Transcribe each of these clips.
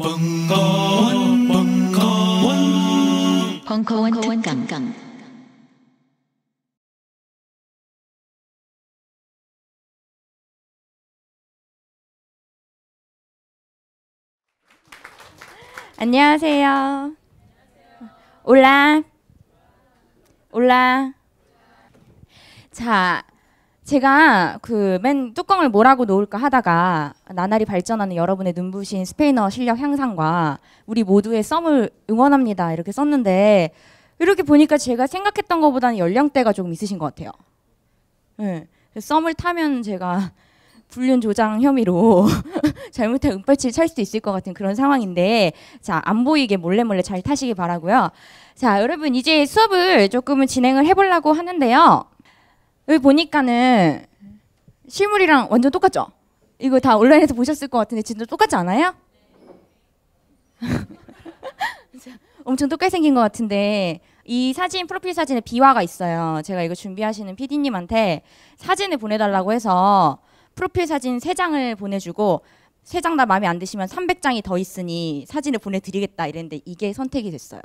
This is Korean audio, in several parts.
벙커원, 벙커원, 벙커원 특강. 안녕하세요. 올라, 올라. 자, 제가 그 맨 뚜껑을 뭐라고 놓을까 하다가 나날이 발전하는 여러분의 눈부신 스페인어 실력 향상과 우리 모두의 썸을 응원합니다 이렇게 썼는데 이렇게 보니까 제가 생각했던 것보다는 연령대가 조금 있으신 것 같아요. 네. 썸을 타면 제가 불륜 조장 혐의로 잘못한 은발치를 찰 수도 있을 것 같은 그런 상황인데 자 안 보이게 몰래 몰래 잘 타시기 바라고요. 자 여러분 이제 수업을 조금은 진행을 해보려고 하는데요. 여기 보니까는 실물이랑 완전 똑같죠? 이거 다 온라인에서 보셨을 것 같은데 진짜 똑같지 않아요? 엄청 똑같이 생긴 것 같은데 이 사진 프로필 사진에 비화가 있어요. 제가 이거 준비하시는 PD님한테 사진을 보내달라고 해서 프로필 사진 3장을 보내주고 3장 다 마음에 안 드시면 300장이 더 있으니 사진을 보내드리겠다 이랬는데 이게 선택이 됐어요.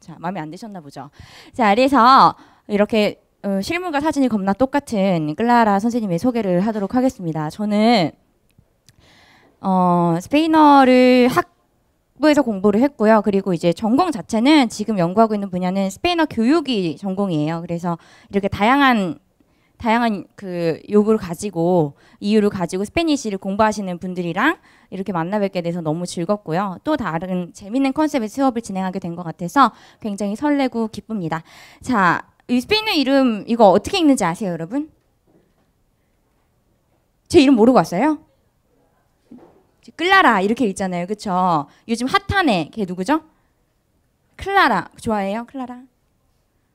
자 마음에 안 드셨나 보죠. 자 그래서 이렇게 어, 실물과 사진이 겁나 똑같은 클라라 선생님의 소개를 하도록 하겠습니다. 저는 어, 스페인어를 학부에서 공부를 했고요. 그리고 이제 전공 자체는 지금 연구하고 있는 분야는 스페인어 교육이 전공이에요. 그래서 이렇게 다양한 다양한 그 요구를 가지고 이유를 가지고 스페니쉬를 공부하시는 분들이랑 이렇게 만나 뵙게 돼서 너무 즐겁고요. 또 다른 재밌는 컨셉의 수업을 진행하게 된 것 같아서 굉장히 설레고 기쁩니다. 자, 이 스페인어 이름 이거 어떻게 읽는지 아세요, 여러분? 제 이름 모르고 왔어요? 클라라 이렇게 읽잖아요, 그렇죠? 요즘 핫하네, 걔 누구죠? 클라라 좋아해요, 클라라?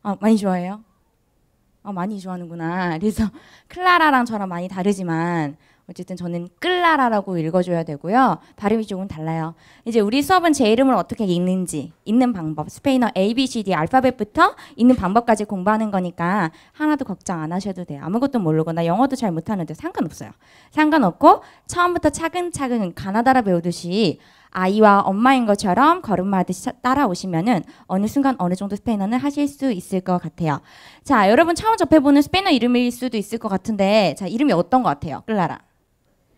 아, 많이 좋아해요? 아, 많이 좋아하는구나. 그래서 클라라랑 저랑 많이 다르지만 어쨌든 저는 끌라라라고 읽어줘야 되고요. 발음이 조금 달라요. 이제 우리 수업은 제 이름을 어떻게 읽는지, 읽는 방법, 스페인어 A, B, C, D 알파벳부터 읽는 방법까지 공부하는 거니까 하나도 걱정 안 하셔도 돼요. 아무것도 모르고 나 영어도 잘 못하는데 상관없어요. 상관없고 처음부터 차근차근 가나다라 배우듯이 아이와 엄마인 것처럼 걸음마듯이 따라오시면은 어느 순간 어느 정도 스페인어는 하실 수 있을 것 같아요. 자, 여러분 처음 접해보는 스페인어 이름일 수도 있을 것 같은데, 자, 이름이 어떤 것 같아요? 클라라.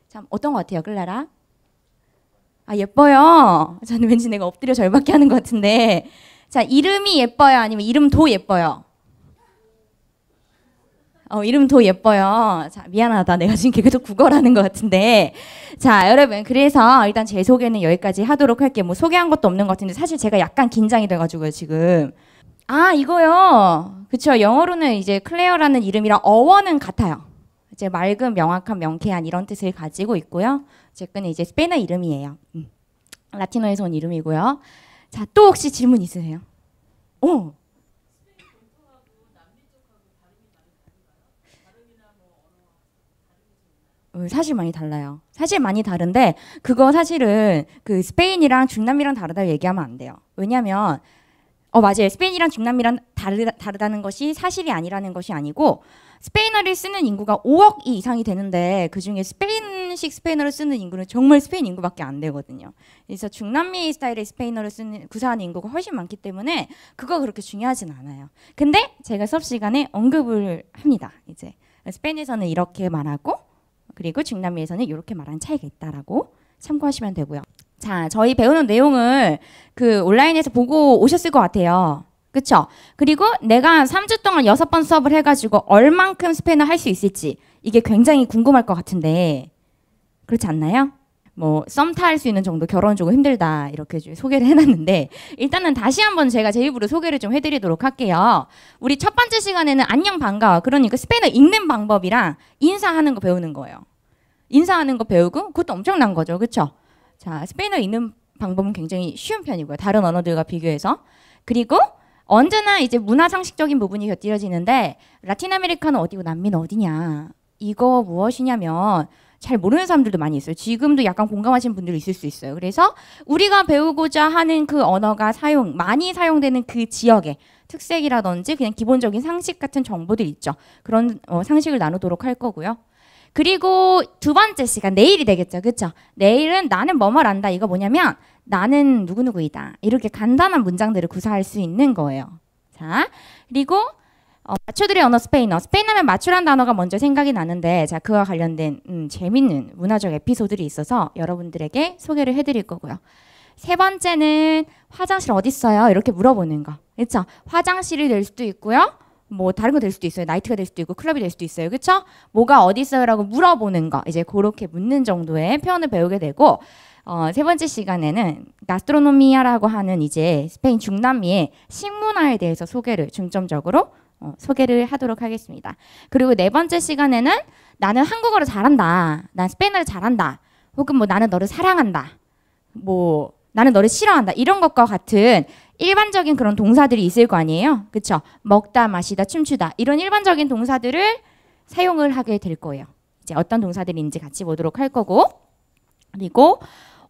참, 어떤 것 같아요? 클라라? 아, 예뻐요. 저는 왠지 내가 엎드려 절박해 하는 것 같은데. 자, 이름이 예뻐요? 아니면 이름도 예뻐요? 어, 이름 더 예뻐요. 자, 미안하다. 내가 지금 계속 국어라는 것 같은데. 자, 여러분. 그래서 일단 제 소개는 여기까지 하도록 할게요. 뭐 소개한 것도 없는 것 같은데 사실 제가 약간 긴장이 돼가지고요, 지금. 아, 이거요. 그쵸. 영어로는 이제 클레어라는 이름이랑 어원은 같아요. 이제 맑은, 명확한, 명쾌한 이런 뜻을 가지고 있고요. 제끈는 이제 스페인어 이름이에요. 음. 라틴어에서 온 이름이고요. 자, 또 혹시 질문 있으세요? 오! 어, 사실 많이 달라요. 사실 많이 다른데 그거 사실은 그 스페인이랑 중남미랑 다르다고 얘기하면 안 돼요. 왜냐하면 어 맞아요. 스페인이랑 중남미랑 다르, 다르다는 것이 사실이 아니라는 것이 아니고 스페인어를 쓰는 인구가 5억 이상이 되는데 그중에 스페인식 스페인어를 쓰는 인구는 정말 스페인 인구밖에 안 되거든요. 그래서 중남미 스타일의 스페인어를 쓰는 구사하는 인구가 훨씬 많기 때문에 그거 그렇게 중요하진 않아요. 근데 제가 수업 시간에 언급을 합니다. 이제 스페인에서는 이렇게 말하고 그리고 중남미에서는 이렇게 말하는 차이가 있다라고 참고하시면 되고요. 자, 저희 배우는 내용을 그 온라인에서 보고 오셨을 것 같아요. 그쵸? 그리고 내가 3주 동안 6번 수업을 해가지고 얼만큼 스페인어 할수 있을지 이게 굉장히 궁금할 것 같은데 그렇지 않나요? 뭐썸할수 있는 정도 결혼 조금 힘들다 이렇게 소개를 해놨는데 일단은 다시 한번 제가 제 입으로 소개를 좀 해드리도록 할게요. 우리 첫 번째 시간에는 안녕 반가워 그러니까 스페인어 읽는 방법이랑 인사하는 거 배우는 거예요. 인사하는 거 배우고 그것도 엄청난 거죠, 그쵸자 스페인어 읽는 방법은 굉장히 쉬운 편이고요. 다른 언어들과 비교해서 그리고 언제나 이제 문화 상식적인 부분이 곁들여지는데 라틴 아메리카는 어디고 남미는 어디냐 이거 무엇이냐면 잘 모르는 사람들도 많이 있어요. 지금도 약간 공감하시는 분들이 있을 수 있어요. 그래서 우리가 배우고자 하는 그 언어가 사용 많이 사용되는 그 지역의 특색이라든지 그냥 기본적인 상식 같은 정보들 있죠. 그런 어, 상식을 나누도록 할 거고요. 그리고 두 번째 시간 내일이 되겠죠. 그쵸 내일은 나는 뭐뭘 안다. 이거 뭐냐면 나는 누구누구이다. 이렇게 간단한 문장들을 구사할 수 있는 거예요. 자, 그리고 어, 맞추들의 언어 스페인어. 스페인하면 맞추라는 단어가 먼저 생각이 나는데 자 그와 관련된 음, 재밌는 문화적 에피소드들이 있어서 여러분들에게 소개를 해드릴 거고요. 세 번째는 화장실 어디 있어요? 이렇게 물어보는 거. 그렇죠? 화장실이 될 수도 있고요. 뭐 다른 거 될 수도 있어요. 나이트가 될 수도 있고 클럽이 될 수도 있어요. 그렇죠? 뭐가 어디 있어요라고 물어보는 거. 이제 그렇게 묻는 정도의 표현을 배우게 되고 어, 세 번째 시간에는 나스트로노미아라고 하는 이제 스페인 중남미의 식문화에 대해서 소개를 중점적으로 어, 소개를 하도록 하겠습니다. 그리고 네 번째 시간에는 나는 한국어를 잘한다. 난 스페인어를 잘한다. 혹은 뭐 나는 너를 사랑한다. 뭐 나는 너를 싫어한다. 이런 것과 같은 일반적인 그런 동사들이 있을 거 아니에요. 그쵸 먹다, 마시다, 춤추다. 이런 일반적인 동사들을 사용을 하게 될 거예요. 이제 어떤 동사들인지 같이 보도록 할 거고. 그리고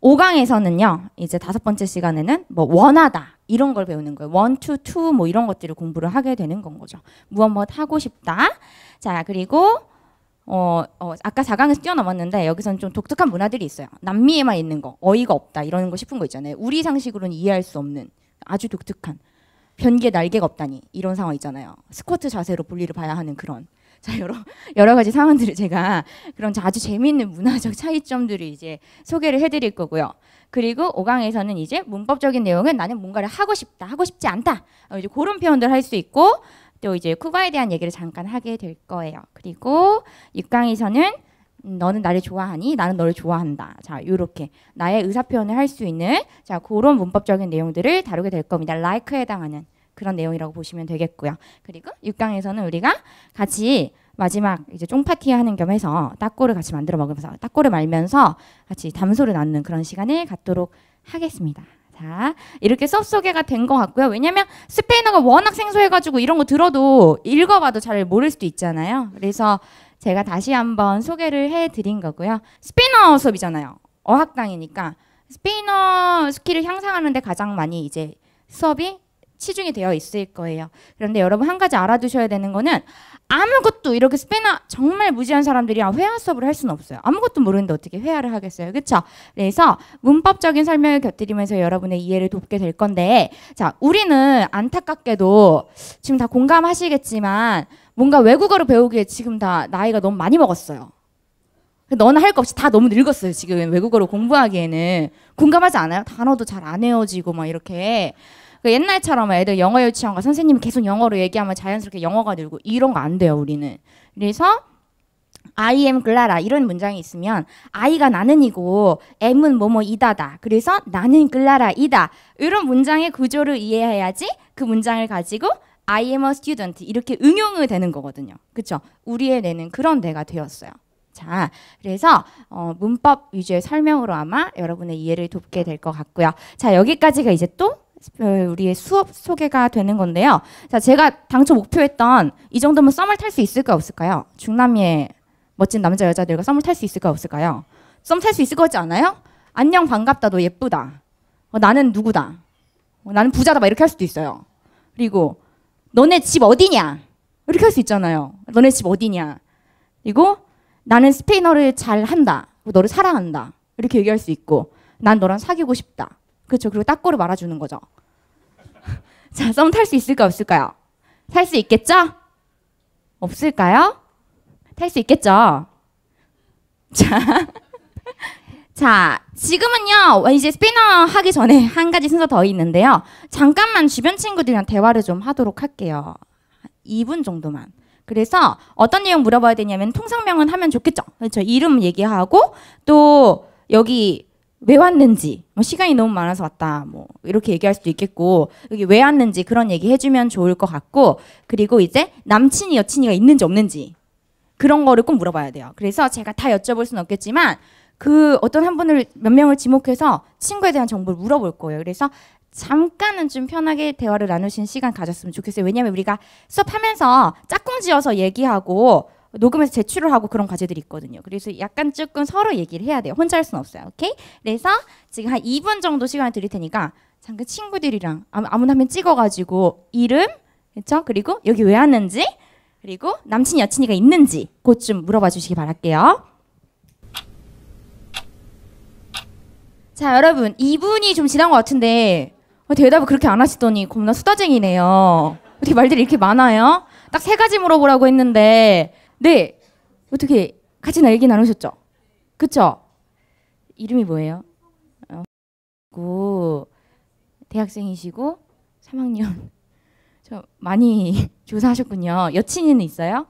5강에서는요. 이제 다섯 번째 시간에는 뭐 원하다. 이런 걸 배우는 거예요. 원, 투, 투 뭐 이런 것들을 공부를 하게 되는 건 거죠. 무엇 무엇 하고 싶다. 자 그리고 어, 어, 아까 4강에서 뛰어넘었는데 여기서는 좀 독특한 문화들이 있어요. 남미에만 있는 거, 어이가 없다 이런 거 싶은 거 있잖아요. 우리 상식으로는 이해할 수 없는 아주 독특한 변기에 날개가 없다니 이런 상황 있잖아요. 스쿼트 자세로 볼일을 봐야 하는 그런 자 여러 여러 가지 상황들을 제가 그런 아주 재미있는 문화적 차이점들을 이제 소개를 해드릴 거고요. 그리고 5강에서는 이제 문법적인 내용은 나는 뭔가를 하고 싶다, 하고 싶지 않다. 어, 이제 그런 표현들 할 수 있고 또 이제 쿠바에 대한 얘기를 잠깐 하게 될 거예요. 그리고 6강에서는 너는 나를 좋아하니 나는 너를 좋아한다. 자, 요렇게 나의 의사 표현을 할 수 있는 자, 그런 문법적인 내용들을 다루게 될 겁니다. like에 해당하는 그런 내용이라고 보시면 되겠고요. 그리고 6강에서는 우리가 같이 마지막 이제 쫑파티 하는 겸 해서 딱고를 같이 만들어 먹으면서 딱고를 말면서 같이 담소를 나누는 그런 시간을 갖도록 하겠습니다. 자, 이렇게 수업 소개가 된 것 같고요. 왜냐면 스페인어가 워낙 생소해가지고 이런 거 들어도 읽어봐도 잘 모를 수도 있잖아요. 그래서 제가 다시 한번 소개를 해드린 거고요. 스페인어 수업이잖아요. 어학당이니까 스페인어 스킬을 향상하는데 가장 많이 이제 수업이 치중이 되어 있을 거예요. 그런데 여러분 한 가지 알아두셔야 되는 거는 아무것도 이렇게 스페나 정말 무지한 사람들이 아, 회화 수업을 할 수는 없어요. 아무것도 모르는데 어떻게 회화를 하겠어요. 그렇죠? 그래서 문법적인 설명을 곁들이면서 여러분의 이해를 돕게 될 건데 자, 우리는 안타깝게도 지금 다 공감하시겠지만 뭔가 외국어를 배우기에 지금 다 나이가 너무 많이 먹었어요. 너는 할거 없이 다 너무 늙었어요. 지금 외국어로 공부하기에는 공감하지 않아요? 단어도 잘 안외워지고막 이렇게 그 옛날처럼 애들 영어 유치원 과 선생님이 계속 영어로 얘기하면 자연스럽게 영어가 늘고 이런 거 안 돼요 우리는. 그래서 I am 글라라 이런 문장이 있으면 I가 나는 이고 M은 뭐뭐 이다다. 그래서 나는 글라라 이다. 이런 문장의 구조를 이해해야지 그 문장을 가지고 I am a student 이렇게 응용을 되는 거거든요. 그렇죠? 우리의 뇌는 그런 뇌가 되었어요. 자, 그래서 어, 문법 위주의 설명으로 아마 여러분의 이해를 돕게 될 것 같고요. 자, 여기까지가 이제 또 어, 우리의 수업 소개가 되는 건데요. 자, 제가 당초 목표했던 이 정도면 썸을 탈 수 있을까 없을까요? 중남미의 멋진 남자 여자들과 썸을 탈 수 있을까 없을까요? 썸 탈 수 있을 것같지 않아요? 안녕 반갑다 너 예쁘다. 어, 나는 누구다. 어, 나는 부자다 막 이렇게 할 수도 있어요. 그리고 너네 집 어디냐? 이렇게 할 수 있잖아요. 너네 집 어디냐? 그리고 나는 스페인어를 잘 한다. 너를 사랑한다. 이렇게 얘기할 수 있고 난 너랑 사귀고 싶다. 그렇죠. 그리고 딱거를 말아주는 거죠. 자, 썸 탈 수 있을까 없을까요? 탈 수 있겠죠? 없을까요? 탈 수 있겠죠? 자. 자, 지금은요, 이제 스피너 하기 전에 한 가지 순서 더 있는데요. 잠깐만 주변 친구들이랑 대화를 좀 하도록 할게요. 2분 정도만. 그래서 어떤 내용 물어봐야 되냐면 통상명은 하면 좋겠죠. 그렇죠. 이름 얘기하고 또 여기 왜 왔는지 뭐 시간이 너무 많아서 왔다 뭐 이렇게 얘기할 수도 있겠고 여기 왜 왔는지 그런 얘기 해주면 좋을 것 같고 그리고 이제 남친이 여친이가 있는지 없는지 그런 거를 꼭 물어봐야 돼요 그래서 제가 다 여쭤볼 수는 없겠지만 그 어떤 한 분을 몇 명을 지목해서 친구에 대한 정보를 물어볼 거예요 그래서 잠깐은 좀 편하게 대화를 나누신 시간 가졌으면 좋겠어요 왜냐면 우리가 수업하면서 짝꿍 지어서 얘기하고 녹음해서 제출을 하고 그런 과제들이 있거든요. 그래서 약간 조금 서로 얘기를 해야 돼요. 혼자 할 수는 없어요. 오케이? 그래서 지금 한 2분 정도 시간을 드릴 테니까 잠깐 친구들이랑 아무나 면 찍어가지고 이름, 그렇죠? 그리고 여기 왜 왔는지, 그리고 남친 여친이가 있는지 곧 좀 물어봐 주시기 바랄게요. 자 여러분 2분이 좀 지난 것 같은데 어, 대답을 그렇게 안 하시더니 겁나 수다쟁이네요. 어떻게 말들이 이렇게 많아요? 딱 세 가지 물어보라고 했는데 네. 어떻게 같이 나 얘기 나누셨죠? 그쵸? 이름이 뭐예요? 어, 고 대학생이시고 3학년 저 많이 조사하셨군요. 여친이는 있어요?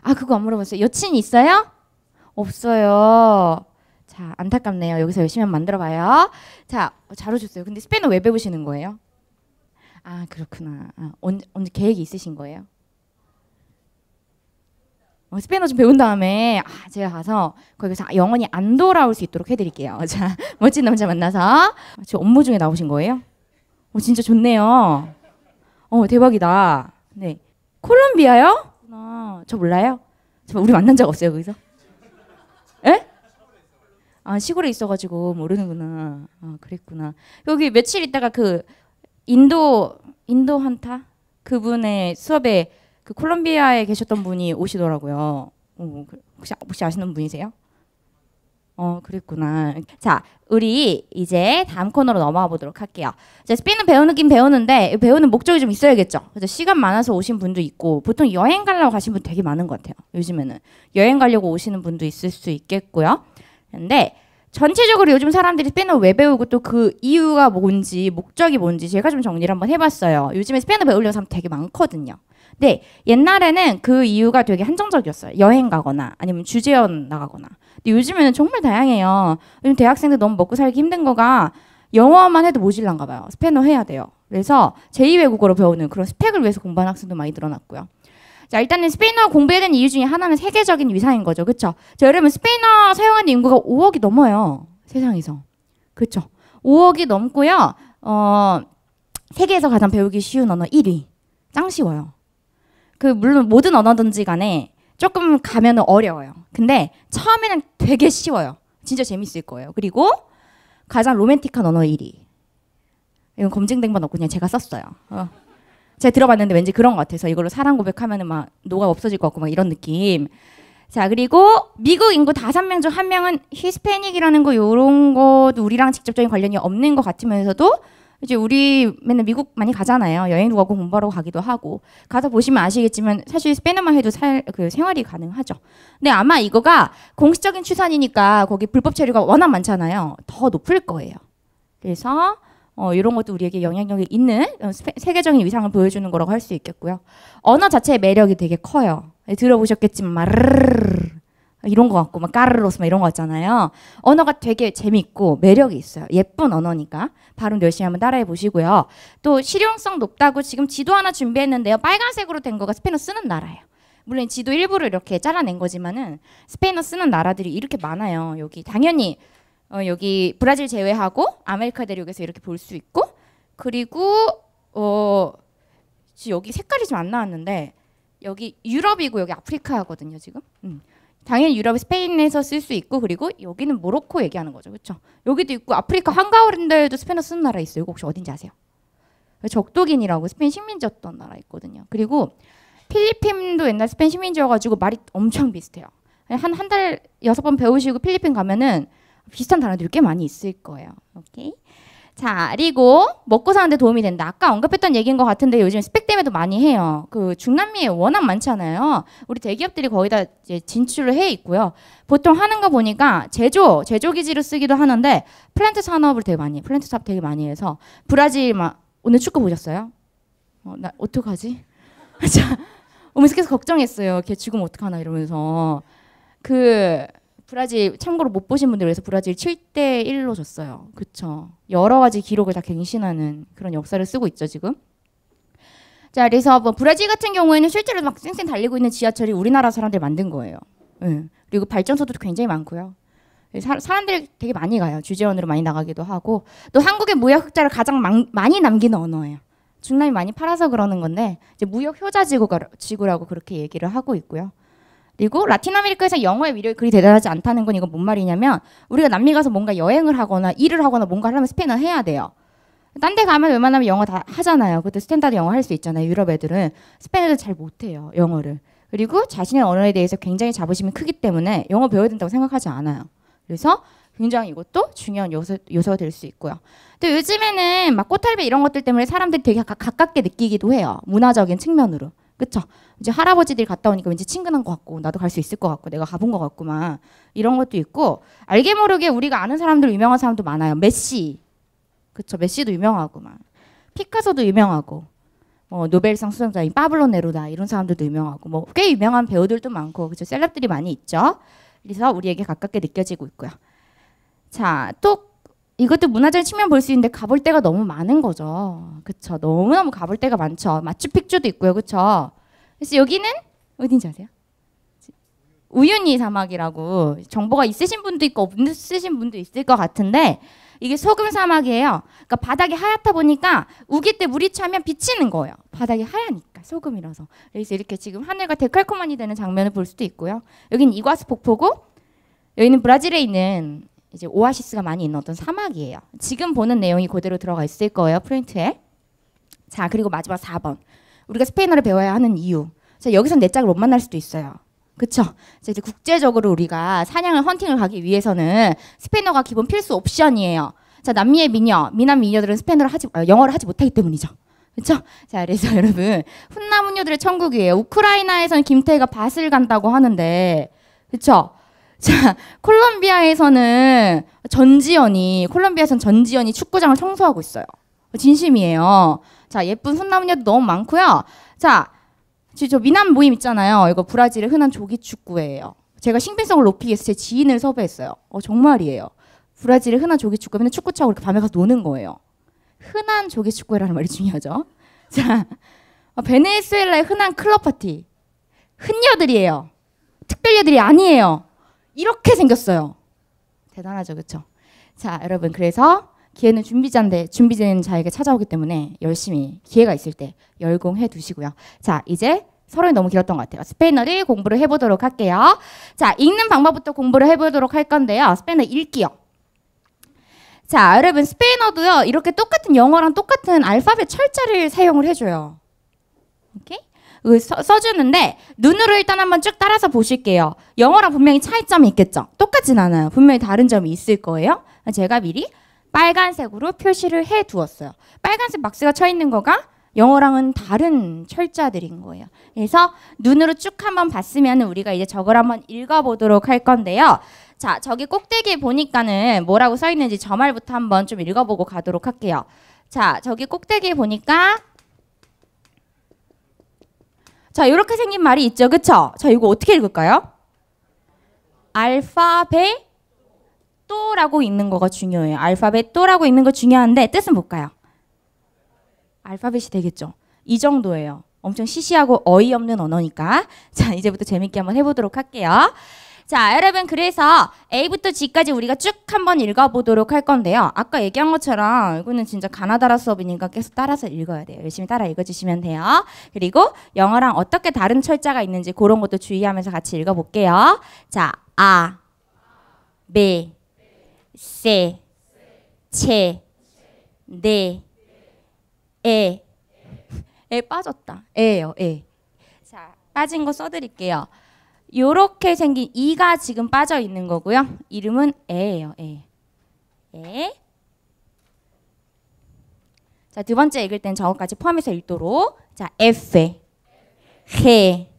아 그거 안 물어봤어요. 여친 있어요? 없어요. 자 안타깝네요. 여기서 열심히 만들어봐요. 자잘 어, 오셨어요. 근데 스페인어 왜 배우시는 거예요? 아 그렇구나. 아, 언제 계획이 있으신 거예요? 어, 스페인어 좀 배운 다음에 아, 제가 가서 거기서 영원히 안 돌아올 수 있도록 해드릴게요. 자, 멋진 남자 만나서 저 업무 중에 나오신 거예요? 어, 진짜 좋네요. 어, 대박이다. 네, 콜롬비아요? 어, 저 몰라요. 저 우리 만난 적 없어요 거기서? 에? 예? 아 시골에 있어가지고 모르는구나. 아 그랬구나. 여기 며칠 있다가 그 인도 인도 한타 그분의 수업에 그 콜롬비아에 계셨던 분이 오시더라고요. 어, 그 혹시 혹시 아시는 분이세요? 어, 그랬구나. 자, 우리 이제 다음 코너로 넘어가 보도록 할게요. 이제 스피는 배우긴 배우는데 배우는 목적이 좀 있어야겠죠. 그래서 시간 많아서 오신 분도 있고 보통 여행 가려고 가신 분 되게 많은 것 같아요. 요즘에는 여행 가려고 오시는 분도 있을 수 있겠고요. 근데 전체적으로 요즘 사람들이 스페인어 왜 배우고 또 그 이유가 뭔지 목적이 뭔지 제가 좀 정리를 한번 해봤어요. 요즘에 스페인어 배우려는 사람 되게 많거든요. 네, 옛날에는 그 이유가 되게 한정적이었어요. 여행 가거나 아니면 주재원 나가거나. 근데 요즘에는 정말 다양해요. 요즘 대학생들 너무 먹고 살기 힘든 거가 영어만 해도 모질란가 봐요. 스페너 해야 돼요. 그래서 제2외국어로 배우는 그런 스펙을 위해서 공부하는 학생도 많이 늘어났고요. 자, 일단은 스페인어 공부해야 되는 이유 중에 하나는 세계적인 위상인 거죠. 그쵸? 자, 여러분, 스페인어 사용하는 인구가 5억이 넘어요. 세상에서. 그쵸? 5억이 넘고요. 어, 세계에서 가장 배우기 쉬운 언어 1위. 짱 쉬워요. 그 물론 모든 언어든지 간에 조금 가면 어려워요. 근데 처음에는 되게 쉬워요. 진짜 재밌을 거예요. 그리고 가장 로맨틱한 언어 1위. 이건 검증된 건 없고 그냥 제가 썼어요. 어. 제가 들어봤는데 왠지 그런 것 같아서 이걸로 사랑 고백하면막 노가 없어질 것 같고 막 이런 느낌. 자 그리고 미국 인구 다섯 명 중 한 명은 히스패닉이라는 거 요런 것도 우리랑 직접적인 관련이 없는 것 같으면서도 이제 우리 맨날 미국 많이 가잖아요. 여행도 가고 공부하러 가기도 하고 가서 보시면 아시겠지만 사실 스페인어만 해도 살, 그 생활이 가능하죠. 근데 아마 이거가 공식적인 추산이니까 거기 불법 체류가 워낙 많잖아요. 더 높을 거예요. 그래서 어, 이런 것도 우리에게 영향력이 있는 스페, 세계적인 위상을 보여주는 거라고 할 수 있겠고요. 언어 자체의 매력이 되게 커요. 네, 들어보셨겠지만 마르르르 이런 거 같고 막 까르로스 막 이런 거 같잖아요. 언어가 되게 재밌고 매력이 있어요. 예쁜 언어니까 발음 열심히 한번 따라해 보시고요. 또 실용성 높다고 지금 지도 하나 준비했는데요. 빨간색으로 된 거가 스페인어 쓰는 나라예요. 물론 지도 일부를 이렇게 잘라낸 거지만은 스페인어 쓰는 나라들이 이렇게 많아요. 여기 당연히 어 여기 브라질 제외하고 아메리카 대륙에서 이렇게 볼 수 있고 그리고 어 여기 색깔이 좀 안 나왔는데 여기 유럽이고 여기 아프리카거든요 지금. 음. 당연히 유럽 스페인에서 쓸 수 있고 그리고 여기는 모로코 얘기하는 거죠. 그렇죠? 여기도 있고 아프리카 한가운데에도 스페인어 쓰는 나라 있어요. 이거 혹시 어딘지 아세요? 적도긴이라고 스페인 식민지였던 나라 있거든요. 그리고 필리핀도 옛날 스페인 식민지여가지고 말이 엄청 비슷해요. 한 한 달 여섯 번 배우시고 필리핀 가면은 비슷한 단어들이 꽤 많이 있을 거예요. 오케이. 자, 그리고 먹고 사는데 도움이 된다. 아까 언급했던 얘기인 것 같은데 요즘 스펙 때문에도 많이 해요. 그 중남미에 워낙 많잖아요. 우리 대기업들이 거의 다 이제 진출을 해 있고요. 보통 하는 거 보니까 제조, 제조 기지로 쓰기도 하는데 플랜트 산업을 되게 많이, 플랜트 사업 되게 많이 해서 브라질 막 오늘 축구 보셨어요? 어, 나 어떡하지? 자, 오면서 걱정했어요. 걔 죽으면 어떡하나 이러면서 그 브라질 참고로 못 보신 분들 위해서 브라질 7대 1로 졌어요. 그쵸? 여러 가지 기록을 다 갱신하는 그런 역사를 쓰고 있죠 지금. 자 그래서 뭐 브라질 같은 경우에는 실제로 막 쌩쌩 달리고 있는 지하철이 우리나라 사람들 만든 거예요. 네. 그리고 발전소도 굉장히 많고요. 예, 사, 람들이 되게 많이 가요. 주재원으로 많이 나가기도 하고 또 한국의 무역 흑자를 가장 망, 많이 남기는 언어예요. 중남이 많이 팔아서 그러는 건데 이제 무역 효자 지구가, 지구라고 그렇게 얘기를 하고 있고요. 그리고 라틴 아메리카에서 영어의 위력이 그리 대단하지 않다는 건 이건 뭔 말이냐면 우리가 남미 가서 뭔가 여행을 하거나 일을 하거나 뭔가 하려면 스페인어 해야 돼요. 딴 데 가면 웬만하면 영어 다 하잖아요. 그때 스탠다드 영어 할 수 있잖아요. 유럽 애들은 스페인어를 잘 못해요. 영어를. 그리고 자신의 언어에 대해서 굉장히 자부심이 크기 때문에 영어 배워야 된다고 생각하지 않아요. 그래서 굉장히 이것도 중요한 요소, 요소가 될 수 있고요. 또 요즘에는 막 꽃할배 이런 것들 때문에 사람들이 되게 가, 가깝게 느끼기도 해요. 문화적인 측면으로. 그쵸? 이제 할아버지들이 갔다 오니까 왠지 친근한 것 같고 나도 갈 수 있을 것 같고 내가 가본 것같구만 이런 것도 있고 알게 모르게 우리가 아는 사람들 유명한 사람도 많아요. 메시 그쵸? 메시도 유명하고 만 피카소도 유명하고 뭐 노벨상 수상자인 파블로 네루다 이런 사람들도 유명하고 뭐꽤 유명한 배우들도 많고 그쵸? 셀럽들이 많이 있죠. 그래서 우리에게 가깝게 느껴지고 있고요. 자, 또 이것도 문화재인 측면 볼 수 있는데 가볼 데가 너무 많은 거죠. 그쵸? 너무너무 가볼 데가 많죠. 마추픽추도 있고요. 그쵸? 그래서 여기는 어딘지 아세요? 우유니 사막이라고 정보가 있으신 분도 있고 없으신 분도 있을 것 같은데 이게 소금 사막이에요. 그러니까 바닥이 하얗다 보니까 우기 때 물이 차면 비치는 거예요. 바닥이 하얘니까 소금이라서. 그래서 이렇게 지금 하늘과 데칼코마니 되는 장면을 볼 수도 있고요. 여기 이과수 폭포고 여기는 브라질에 있는 이제 오아시스가 많이 있는 어떤 사막이에요. 지금 보는 내용이 그대로 들어가 있을 거예요. 프린트에. 자, 그리고 마지막 4번. 우리가 스페인어를 배워야 하는 이유. 자, 여기서 내 짝을 못 만날 수도 있어요. 그쵸? 자, 이제 국제적으로 우리가 사냥을 헌팅을 가기 위해서는 스페인어가 기본 필수 옵션이에요. 자, 남미의 미녀, 미남 미녀들은 스페인어를 하지, 아, 영어를 하지 못하기 때문이죠. 그렇죠? 자, 그래서 여러분 훈남훈녀들의 천국이에요. 우크라이나에서는 김태희가 밭을 간다고 하는데, 그렇죠? 자, 콜롬비아에서는 전지현이, 콜롬비아에서는 전지현이 축구장을 청소하고 있어요. 진심이에요. 자, 예쁜 훈남녀도 너무 많고요. 자, 저 미남 모임 있잖아요. 이거 브라질의 흔한 조기 축구예요. 제가 신빙성을 높이기 위해서 제 지인을 섭외했어요. 어, 정말이에요. 브라질의 흔한 조기 축구, 맨날 축구 차고 이렇게 밤에 가서 노는 거예요. 흔한 조기 축구라는 말이 중요하죠. 자, 어, 베네수엘라의 흔한 클럽 파티. 흔녀들이에요. 특별녀들이 아니에요. 이렇게 생겼어요. 대단하죠, 그렇죠? 자, 여러분 그래서 기회는 준비자인데 준비된 자에게 찾아오기 때문에 열심히 기회가 있을 때 열공해 두시고요. 자, 이제 서론이 너무 길었던 것 같아요. 스페인어를 공부를 해보도록 할게요. 자, 읽는 방법부터 공부를 해보도록 할 건데요. 스페인어 읽기요. 자, 여러분 스페인어도요. 이렇게 똑같은 영어랑 똑같은 알파벳 철자를 사용을 해줘요. 그 써주는데 눈으로 일단 한번 쭉 따라서 보실게요. 영어랑 분명히 차이점이 있겠죠. 똑같진 않아요. 분명히 다른 점이 있을 거예요. 제가 미리 빨간색으로 표시를 해 두었어요. 빨간색 박스가 쳐 있는 거가 영어랑은 다른 철자들인 거예요. 그래서 눈으로 쭉 한번 봤으면 우리가 이제 저걸 한번 읽어보도록 할 건데요. 자, 저기 꼭대기에 보니까는 뭐라고 써 있는지 저 말부터 한번 좀 읽어보고 가도록 할게요. 자, 저기 꼭대기에 보니까 자, 이렇게 생긴 말이 있죠. 그쵸? 자, 이거 어떻게 읽을까요? 알파벳또라고 있는 거가 중요해요. 알파벳또라고 있는 거 중요한데 뜻은 뭘까요? 알파벳이 되겠죠. 이 정도예요. 엄청 시시하고 어이없는 언어니까. 자, 이제부터 재밌게 한번 해보도록 할게요. 자, 여러분 그래서 A부터 G까지 우리가 쭉 한번 읽어보도록 할 건데요. 아까 얘기한 것처럼 이거는 진짜 가나다라 수업이니까 계속 따라서 읽어야 돼요. 열심히 따라 읽어주시면 돼요. 그리고 영어랑 어떻게 다른 철자가 있는지 그런 것도 주의하면서 같이 읽어볼게요. 자, 아, 비, 세, 체, 네, 에, 에 빠졌다. 에요, 에. 자, 빠진 거 써드릴게요. 요렇게 생긴 이가 지금 빠져 있는 거고요. 이름은 에예요 에. 에. 자, 두 번째 읽을 땐저것까지 포함해서 읽도록. 자, 에페. 헤.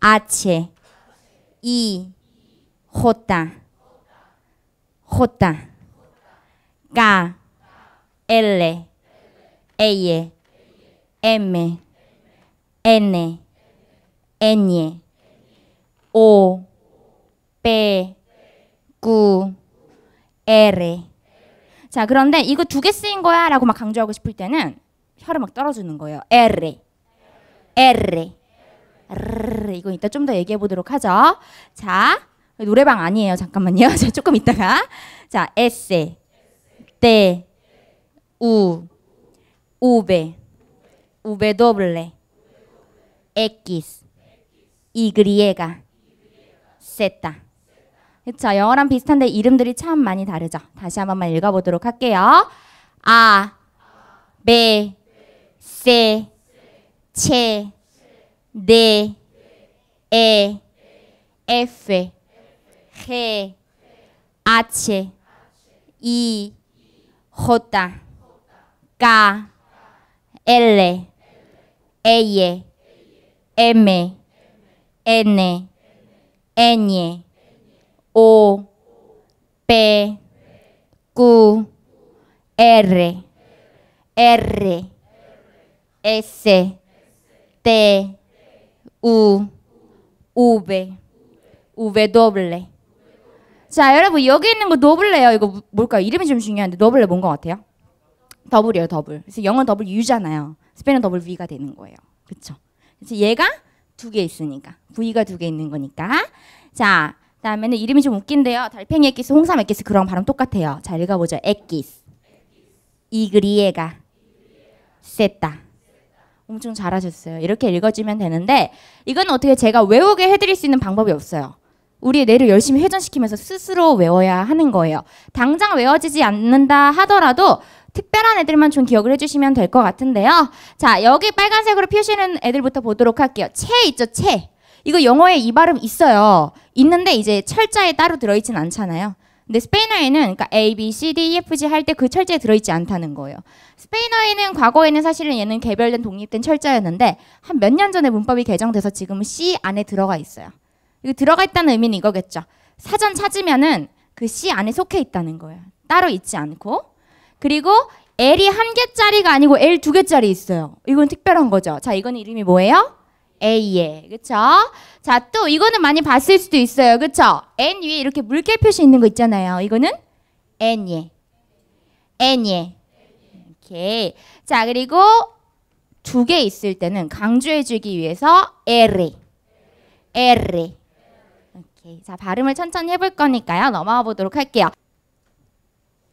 아체. 이. E, 호타. 호타. 가. 엘레. 에예. M. 에 N. N. O, B, 구, 에레. 자, 그런데 이거 두 개 쓰인 거야 라고 막 강조하고 싶을 때는 혀를 막 떨어주는 거예요. 에레, 에 이거 이따 좀 더 얘기해 보도록 하죠. 자, 노래방 아니에요. 잠깐만요. 제 조금 있다가. 자, 에 때, 우, 우베, 우베 더블레, 에키스, 이그리에가. 세타. 그쵸? 영어랑 비슷한데 이름들이 참 많이 다르죠. 다시 한 번만 읽어보도록 할게요. 아, 베, 세, 체, 네, 에, 에페, 헤, 아체, 이, 호타, 까, 엘레, 에예, 에메, 에네, 애니 오, 빼, 꾸, 에세 R, 우 우베 우베 더블레. 자, 여러분 여기 있는 거 더블레요. 이거 뭘까? 요 이름이 좀 중요한데 더블레 뭔 것 같아요? 더블이에요, 더블. 그래서 영어 더블 유잖아요 스페인어 더블 V가 되는 거예요. 그렇죠? 그래서 얘가 두개 있으니까 V가 두 개 있는 거니까 자 다음에는 이름이 좀 웃긴데요 달팽이 액기스 홍삼 액기스 그런 발음 똑같아요 자 읽어보죠 액기스 이그리에가 셌다 엄청 잘하셨어요 이렇게 읽어주면 되는데 이건 어떻게 제가 외우게 해드릴 수 있는 방법이 없어요 우리 뇌를 열심히 회전시키면서 스스로 외워야 하는 거예요. 당장 외워지지 않는다 하더라도 특별한 애들만 좀 기억을 해주시면 될 것 같은데요. 자, 여기 빨간색으로 표시는 애들부터 보도록 할게요. 채 있죠, 채. 이거 영어에 이 발음 있어요. 있는데 이제 철자에 따로 들어있진 않잖아요. 근데 스페인어에는 그러니까 A, B, C, D, E, F, G 할 때 그 철자에 들어있지 않다는 거예요. 스페인어에는 과거에는 사실은 얘는 개별된 독립된 철자였는데 한 몇 년 전에 문법이 개정돼서 지금은 C 안에 들어가 있어요. 이거 들어가 있다는 의미는 이거겠죠. 사전 찾으면은 그 C 안에 속해 있다는 거예요. 따로 있지 않고. 그리고 L이 한 개짜리가 아니고 L 두 개짜리 있어요. 이건 특별한 거죠. 자, 이건 이름이 뭐예요? A에. 그쵸? 자, 또 이거는 많이 봤을 수도 있어요. 그쵸? N 위에 이렇게 물결 표시 있는 거 있잖아요. 이거는 N예. N예. 오케이. 자, 그리고 두 개 있을 때는 강조해주기 위해서 L. L. 오케이. 자, 발음을 천천히 해볼 거니까요. 넘어가 보도록 할게요.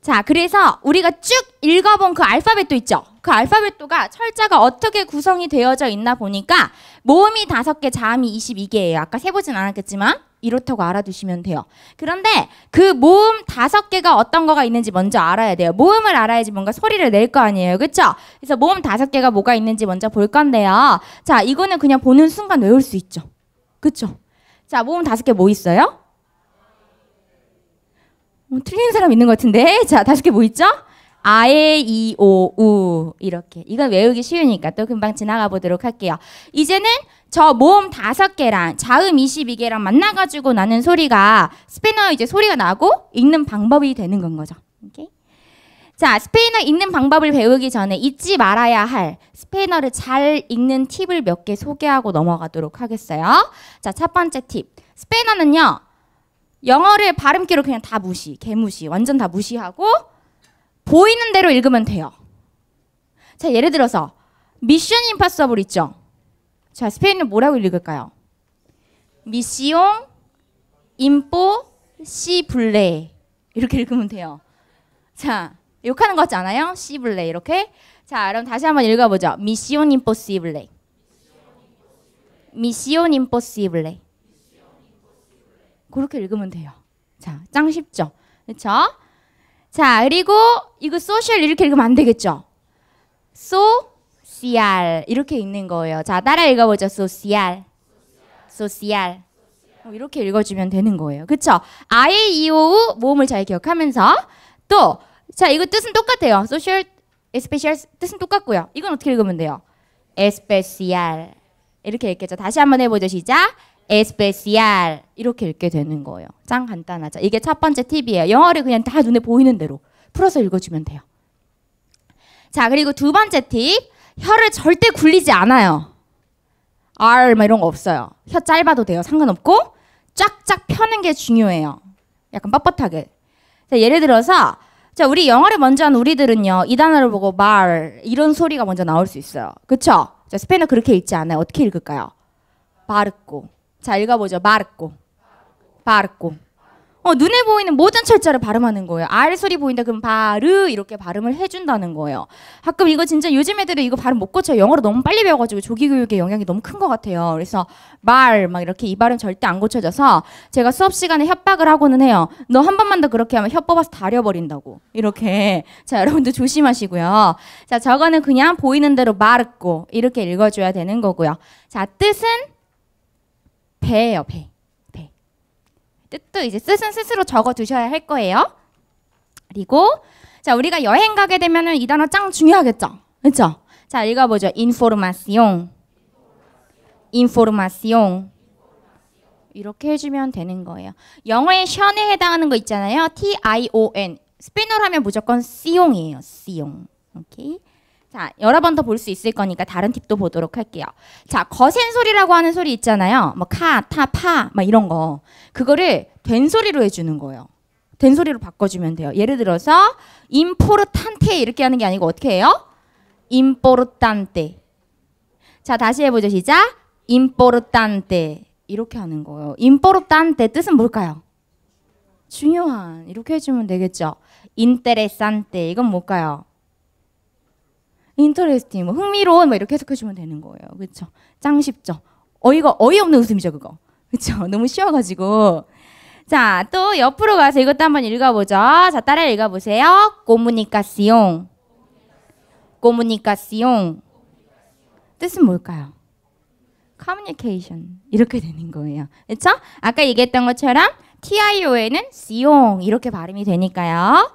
자, 그래서 우리가 쭉 읽어본 그 알파벳도 있죠. 그 알파벳도가 철자가 어떻게 구성이 되어져 있나 보니까 모음이 다섯 개, 자음이 22개예요. 아까 세보진 않았겠지만 이렇다고 알아두시면 돼요. 그런데 그 모음 다섯 개가 어떤 거가 있는지 먼저 알아야 돼요. 모음을 알아야지 뭔가 소리를 낼 거 아니에요. 그렇죠? 그래서 모음 다섯 개가 뭐가 있는지 먼저 볼 건데요. 자, 이거는 그냥 보는 순간 외울 수 있죠. 그렇죠? 자, 모음 다섯 개 뭐 있어요? 어, 틀리는 사람 있는 것 같은데. 자, 다섯 개 뭐 있죠? 아에 이오우 이렇게 이건 외우기 쉬우니까 또 금방 지나가 보도록 할게요. 이제는 저 모음 다섯 개랑 자음 22개랑 만나가지고 나는 소리가 스페인어 이제 소리가 나고 읽는 방법이 되는 건 거죠. 오케이? 자 스페인어 읽는 방법을 배우기 전에 잊지 말아야 할 스페인어를 잘 읽는 팁을 몇 개 소개하고 넘어가도록 하겠어요. 자 첫 번째 팁 스페인어는요 영어를 발음기로 그냥 다 무시, 개무시, 완전 다 무시하고 보이는 대로 읽으면 돼요. 자, 예를 들어서 미션 임파서블 있죠? 자, 스페인은 뭐라고 읽을까요? 미시옹 임포 시블레 이렇게 읽으면 돼요. 자, 욕하는 것 같지 않아요? 시블레 이렇게. 자, 그럼 다시 한번 읽어보죠. 미시온 임포시블레. 미시온 임포시블레. 그렇게 읽으면 돼요. 자, 짱 쉽죠? 그렇 자, 그리고 이거 s o 이렇게 읽으면 안 되겠죠? s o c 이렇게 읽는 거예요. 자, 따라 읽어보죠. social, 어, 이렇게 읽어주면 되는 거예요. 그렇 I, E, O, U 모음을 잘 기억하면서 또 자, 이거 뜻은 똑같아요. social, 뜻은 똑같고요. 이건 어떻게 읽으면 돼요? e s p e c 이렇게 읽겠죠. 다시 한번 해보죠. 시작. especial 이렇게 읽게 되는 거예요. 짱 간단하죠. 이게 첫 번째 팁이에요. 영어를 그냥 다 눈에 보이는 대로 풀어서 읽어주면 돼요. 자 그리고 두 번째 팁 혀를 절대 굴리지 않아요. R 막 이런 거 없어요. 혀 짧아도 돼요. 상관없고 쫙쫙 펴는 게 중요해요. 약간 뻣뻣하게. 자, 예를 들어서 자 우리 영어를 먼저 한 우리들은요 이 단어를 보고 말 이런 소리가 먼저 나올 수 있어요. 그쵸? 자 스페인어 그렇게 읽지 않아요. 어떻게 읽을까요? 바르고 자, 읽어보죠. 마르코. 바르코. 어, 눈에 보이는 모든 철자를 발음하는 거예요. 알 소리 보인다 그럼 바르 이렇게 발음을 해준다는 거예요. 가끔 이거 진짜 요즘 애들은 이거 발음 못 고쳐요. 영어로 너무 빨리 배워가지고 조기 교육의 영향이 너무 큰 것 같아요. 그래서 말 막 이렇게 이 발음 절대 안 고쳐져서 제가 수업 시간에 협박을 하고는 해요. 너 한 번만 더 그렇게 하면 혀 뽑아서 다려버린다고 이렇게 자 여러분들 조심하시고요. 자 저거는 그냥 보이는 대로 마르고 이렇게 읽어줘야 되는 거고요. 자 뜻은 배예요, 배. 배. 뜻도 이제 뜻은 스스로 적어 두셔야 할 거예요. 그리고 자, 우리가 여행 가게 되면은 이 단어 짱 중요하겠죠. 그렇죠? 자, 읽어 보죠. 인포르마 r m 인포르마 n i 이렇게 해주면 되는 거예요. 영어의 션에 해당하는 거 있잖아요. T I O N. 스페인어로 하면 무조건 씨용이에요. 씨용. 오케이. 자, 여러 번 더 볼 수 있을 거니까 다른 팁도 보도록 할게요. 자, 거센 소리라고 하는 소리 있잖아요. 뭐 카, 타, 파, 막 이런 거. 그거를 된 소리로 해주는 거예요. 된 소리로 바꿔주면 돼요. 예를 들어서 임포르탄테 이렇게 하는 게 아니고 어떻게 해요? 임포르탄테. 자, 다시 해보죠. 시작. 임포르탄테 이렇게 하는 거예요. 임포르탄테 뜻은 뭘까요? 중요한 이렇게 해주면 되겠죠. 인테레산테 이건 뭘까요? 인터 t 스 r 뭐 흥미로운 뭐 이렇게 해석해주면 되는 거예요. 그렇짱 쉽죠? 어이가 어이없는 웃음이죠 그거. 그렇 너무 쉬워가지고. 자, 또 옆으로 가서 이것도 한번 읽어보죠. 자, 따라 읽어보세요. Comunicación. 뜻은 뭘까요? c o m m u n 이렇게 되는 거예요. 그렇 아까 얘기했던 것처럼 TIO에는 s i 이렇게 발음이 되니까요.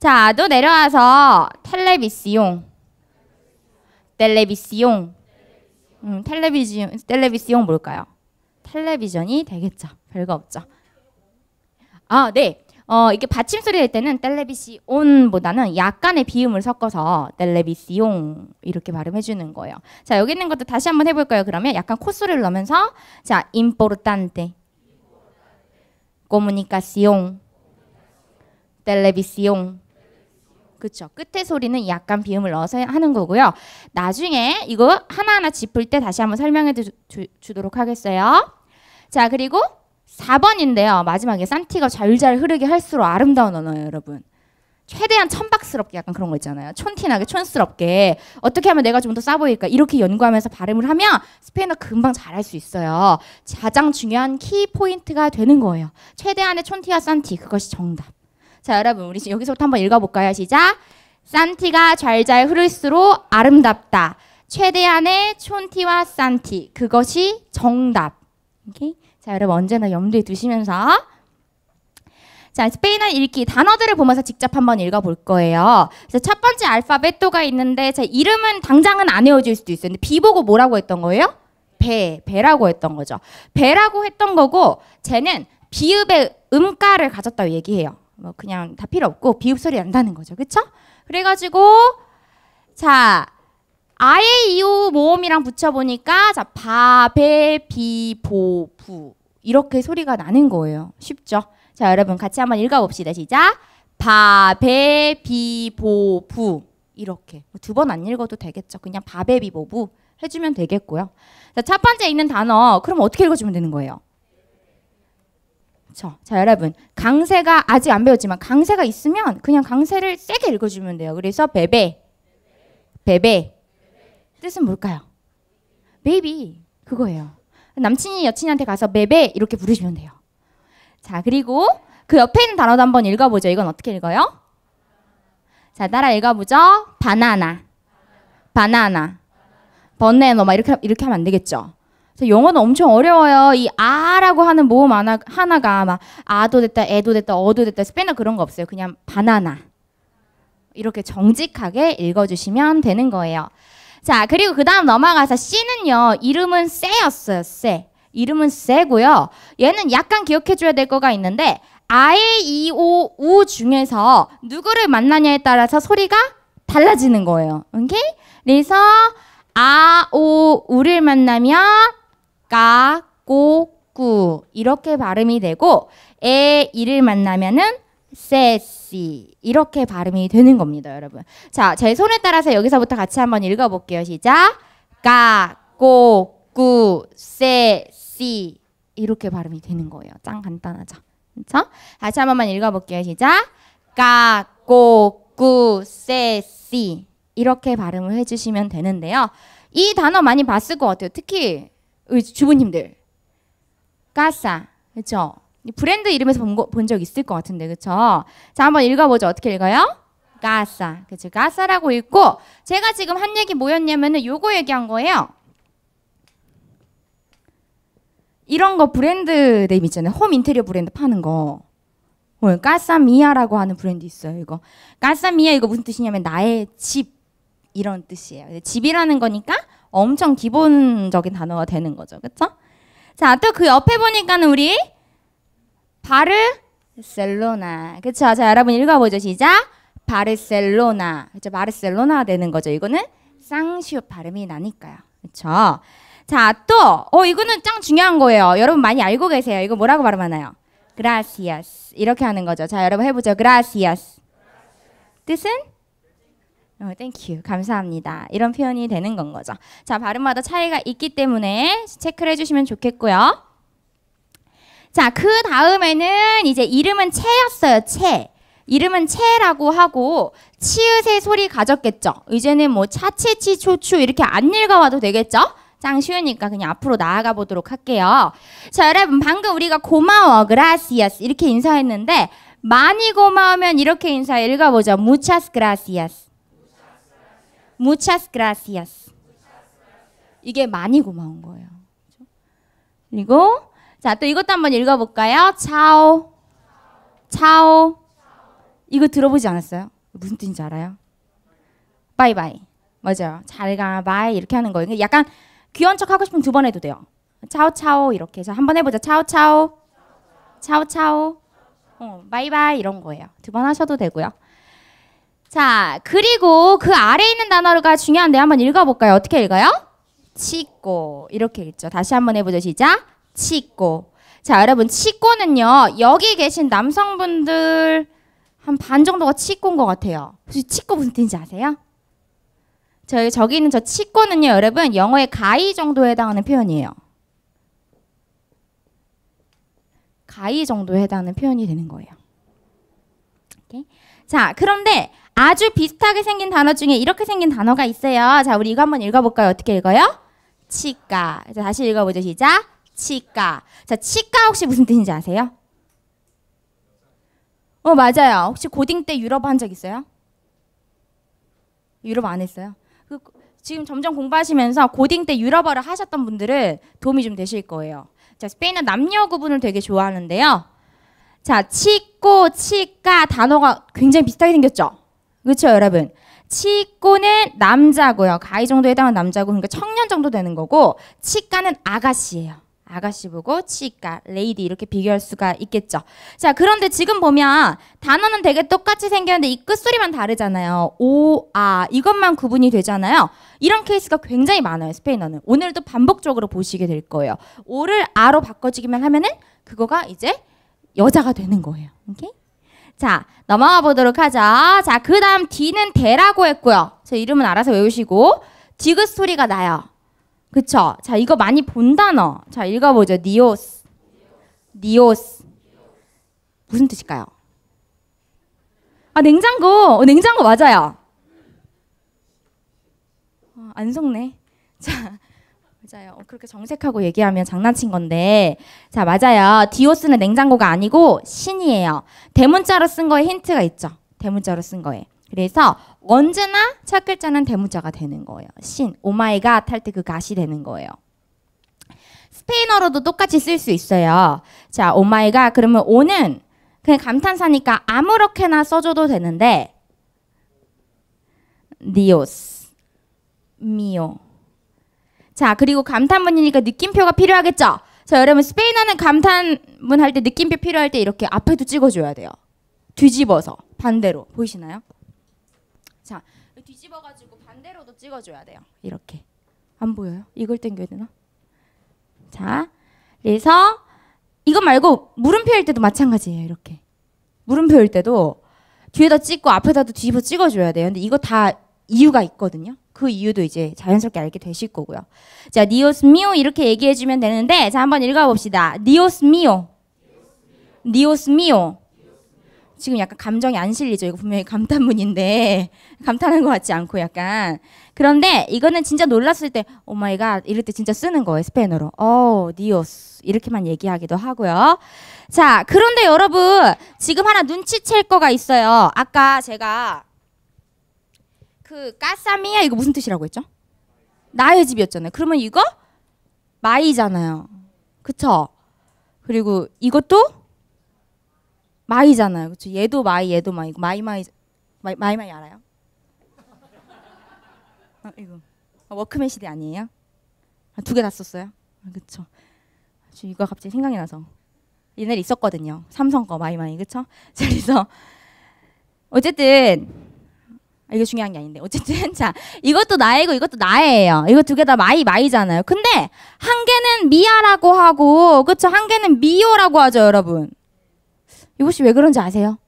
자, 또 내려와서 텔레비시용. 텔레비시용. 음, 텔레비전, 텔레비시용 뭘까요? 텔레비전이 되겠죠. 별거 없죠. 아, 네. 어, 이게 받침소리 낼 때는 텔레비시온보다는 약간의 비음을 섞어서 텔레비시용 이렇게 발음해 주는 거예요. 자, 여기 있는 것도 다시 한번 해볼까요? 그러면 약간 콧소리를 넣으면서 자, importante, c o m u n i c a c i ó 그렇죠. 끝에 소리는 약간 비음을 넣어서 하는 거고요. 나중에 이거 하나하나 짚을 때 다시 한번 설명해 주, 주 도록 하겠어요. 자, 그리고 4번인데요. 마지막에 산티가 잘잘 흐르게 할수록 아름다운 언어예요, 여러분. 최대한 천박스럽게 약간 그런 거 있잖아요. 촌티나게, 촌스럽게. 어떻게 하면 내가 좀 더 싸 보일까? 이렇게 연구하면서 발음을 하면 스페인어 금방 잘할 수 있어요. 가장 중요한 키 포인트가 되는 거예요. 최대한의 촌티와 산티, 그것이 정답. 자, 여러분 우리 여기서부터 한번 읽어볼까요? 시작. 산티가 잘잘 흐를수록 아름답다. 최대한의 촌티와 산티 그것이 정답. 오케이? 자, 여러분 언제나 염두에 두시면서 자, 스페인어 읽기 단어들을 보면서 직접 한번 읽어볼 거예요. 그첫 번째 알파벳도가 있는데, 자, 이름은 당장은 안 외워질 수도 있어요. 근데 비 보고 뭐라고 했던 거예요? 배, 배라고 했던 거죠. 배라고 했던 거고, 쟤는 비읍의 음가를 가졌다고 얘기해요. 뭐 그냥 다 필요 없고 비읍 소리 난다는 거죠. 그쵸? 그래가지고 자 아예 이오 모음이랑 붙여보니까 자 바베 비보부 이렇게 소리가 나는 거예요. 쉽죠? 자 여러분 같이 한번 읽어봅시다. 시작 바베 비보부 이렇게 뭐 두번 안 읽어도 되겠죠. 그냥 바베 비보부 해주면 되겠고요. 자, 첫 번째 있는 단어 그럼 어떻게 읽어주면 되는 거예요? 그렇 자, 여러분. 강세가 아직 안 배웠지만 강세가 있으면 그냥 강세를 세게 읽어 주면 돼요. 그래서 베베. 베베. 뜻은 뭘까요? 베이비. 그거예요. 남친이 여친한테 가서 베베 이렇게 부르시면 돼요. 자, 그리고 그 옆에 있는 단어도 한번 읽어 보죠. 이건 어떻게 읽어요? 자, 따라 읽어 보죠. 바나나. 바나나. 버네노 막 이렇게 이렇게 하면 안 되겠죠. 영어는 엄청 어려워요. 이 아라고 하는 모음 하나, 하나가 막 아도 됐다, 에도 됐다, 어도 됐다, 스페인어 그런 거 없어요. 그냥 바나나. 이렇게 정직하게 읽어주시면 되는 거예요. 자, 그리고 그 다음 넘어가서 C는요, 이름은 쎄였어요, 쎄. 이름은 쎄고요. 얘는 약간 기억해줘야 될 거가 있는데, I, E, O, U 중에서 누구를 만나냐에 따라서 소리가 달라지는 거예요. 오케이? 그래서, 아, 오, 우를 만나면 까꼬꾸 이렇게 발음이 되고 에 이를 만나면은 세시 이렇게 발음이 되는 겁니다, 여러분. 자, 제 손에 따라서 여기서부터 같이 한번 읽어볼게요. 시작. 까꼬꾸 세시 이렇게 발음이 되는 거예요. 짱 간단하죠, 그렇죠? 다시 한 번만 읽어볼게요. 시작. 까꼬꾸 세시 이렇게 발음을 해주시면 되는데요. 이 단어 많이 봤을 것 같아요. 특히 주부님들. 까싸. 그렇 브랜드 이름에서 본 적 있을 것 같은데. 그렇 자, 한번 읽어 보죠. 어떻게 읽어요? 까싸. 그치? 까싸라고 읽고 제가 지금 한 얘기 뭐였냐면은 요거 얘기한 거예요. 이런 거 브랜드 네임 있잖아요. 홈 인테리어 브랜드 파는 거. 어, 까싸미야라고 하는 브랜드 있어요. 이거 까싸미야 이거 무슨 뜻이냐면 나의 집 이런 뜻이에요. 집이라는 거니까 엄청 기본적인 단어가 되는 거죠. 그렇 자, 또 그 옆에 보니까는 우리 바르셀로나. 그렇 자, 여러분 읽어 보죠. 시작. 바르셀로나. 그렇 바르셀로나 되는 거죠. 이거는 쌍시옷 발음이 나니까요. 그렇 자, 또 어, 이거는 짱 중요한 거예요. 여러분 많이 알고 계세요. 이거 뭐라고 발음하나요? gracias. 이렇게 하는 거죠. 자, 여러분 해 보죠. gracias. 뜻은 어, 땡큐 감사합니다 이런 표현이 되는 건 거죠 자 발음마다 차이가 있기 때문에 체크를 해주시면 좋겠고요 자그 다음에는 이제 이름은 채였어요 채 이름은 채라고 하고 치읓의 소리 가졌겠죠 이제는 뭐 차치치 초추 이렇게 안 읽어와도 되겠죠 짱 쉬우니까 그냥 앞으로 나아가 보도록 할게요 자 여러분 방금 우리가 고마워 그라시아스 이렇게 인사했는데 많이 고마우면 이렇게 인사 읽어보죠 무차스 그라시아스 Muchas gracias. 이게 많이 고마운 거예요. 그리고 자, 또 이것도 한번 읽어 볼까요? 차오. 차오. 이거 들어보지 않았어요? 무슨 뜻인지 알아요? 바이바이. 맞아요. 잘가 바이 이렇게 하는 거예요. 그러니까 약간 귀여운 척 하고 싶으면 두 번 해도 돼요. 차오차오 이렇게 해서 한 번 해보자. 차오차오. 차오차오. 어, 바이바이 이런 거예요. 두 번 하셔도 되고요. 자, 그리고 그 아래에 있는 단어가 중요한데 한번 읽어볼까요? 어떻게 읽어요? 치고. 이렇게 읽죠. 다시 한번 해보죠. 시작. 치고. 자, 여러분, 치고는요, 여기 계신 남성분들 한 반 정도가 치고인 것 같아요. 혹시 치고 무슨 뜻인지 아세요? 저 저기 있는 저 치고는요, 여러분, 영어의 가이 정도에 해당하는 표현이에요. 가이 정도에 해당하는 표현이 되는 거예요. 오케이? 자, 그런데 아주 비슷하게 생긴 단어 중에 이렇게 생긴 단어가 있어요. 자, 우리 이거 한번 읽어볼까요? 어떻게 읽어요? 치과. 자, 다시 읽어보죠. 시작. 치과. 자, 치과 혹시 무슨 뜻인지 아세요? 어, 맞아요. 혹시 고딩 때유럽한적 있어요? 유럽안 했어요? 그, 지금 점점 공부하시면서 고딩 때 유럽어를 하셨던 분들은 도움이 좀 되실 거예요. 자, 스페인은 남녀 구분을 되게 좋아하는데요. 자, 치고, 치과 단어가 굉장히 비슷하게 생겼죠? 그렇죠, 여러분? 치꼬는 남자고요. 가이 정도 해당하는 남자고 그러니까 청년 정도 되는 거고 치과는 아가씨예요. 아가씨 보고 치과, 레이디 이렇게 비교할 수가 있겠죠. 자, 그런데 지금 보면 단어는 되게 똑같이 생겼는데 이 끝소리만 다르잖아요. 오, 아 이것만 구분이 되잖아요. 이런 케이스가 굉장히 많아요. 스페인어는. 오늘도 반복적으로 보시게 될 거예요. 오를 아로 바꿔주기만 하면은 그거가 이제 여자가 되는 거예요. 오케이? 자, 넘어가 보도록 하죠. 자, 그 다음 D는 대라고 했고요. 제 이름은 알아서 외우시고. 디귿 소리가 나요. 그쵸? 자, 이거 많이 본 단어. 자, 읽어보죠. 니오스. 니오스. 무슨 뜻일까요? 아, 냉장고. 어, 냉장고 맞아요. 어, 안 속네. 자, 맞아요. 어, 그렇게 정색하고 얘기하면 장난친 건데. 자, 맞아요. 디오스는 냉장고가 아니고 신이에요. 대문자로 쓴 거에 힌트가 있죠. 대문자로 쓴 거에. 그래서 언제나 첫 글자는 대문자가 되는 거예요. 신, 오마이갓 할 때그 가시 되는 거예요. 스페인어로도 똑같이 쓸 수 있어요. 자, 오마이갓 그러면 오는 그냥 감탄사니까 아무렇게나 써줘도 되는데 디오스, 미오 자, 그리고 감탄문이니까 느낌표가 필요하겠죠? 자, 여러분 스페인어는 감탄문 할 때 느낌표 필요할 때 이렇게 앞에도 찍어줘야 돼요. 뒤집어서 반대로 보이시나요? 자, 뒤집어가지고 반대로도 찍어줘야 돼요. 이렇게 안 보여요? 이걸 당겨야 되나? 자, 그래서 이거 말고 물음표일 때도 마찬가지예요. 이렇게 물음표일 때도 뒤에다 찍고 앞에다도 뒤집어 찍어줘야 돼요. 근데 이거 다 이유가 있거든요. 그 이유도 이제 자연스럽게 알게 되실 거고요. 자, 니오스 미오 이렇게 얘기해 주면 되는데 자, 한번 읽어 봅시다. 니오스 미오. 니오스 미오. 지금 약간 감정이 안 실리죠. 이거 분명히 감탄문인데 감탄한 것 같지 않고 약간 그런데 이거는 진짜 놀랐을 때 오마이갓 이럴 때 진짜 쓰는 거예요 스페인어로 어 니오스 이렇게만 얘기하기도 하고요. 자 그런데 여러분 지금 하나 눈치챌 거가 있어요. 아까 제가 그까사미야 이거 무슨 뜻이라고 했죠? 나의 집이었잖아요. 그러면 이거 마이잖아요. 그쵸? 그리고 이것도 마이잖아요. 그쵸? 얘도 마이, 얘도 마이. 마이마이, 마이, 마이, 마이 알아요? 아, 이거. 아, 워크맨 시대 아니에요? 아, 두개 다 썼어요? 아, 그쵸. 이거 갑자기 생각이 나서. 옛날에 있었거든요. 삼성 거 마이마이, 그쵸? 그래서 어쨌든 아, 이게 중요한 게 아닌데 어쨌든 자 이것도 나이고 이것도 나예요. 이거 두 개 다 마이 마이잖아요. 근데 한 개는 미아라고 하고 그쵸 한 개는 미오라고 하죠 여러분. 이것이 왜 그런지 아세요?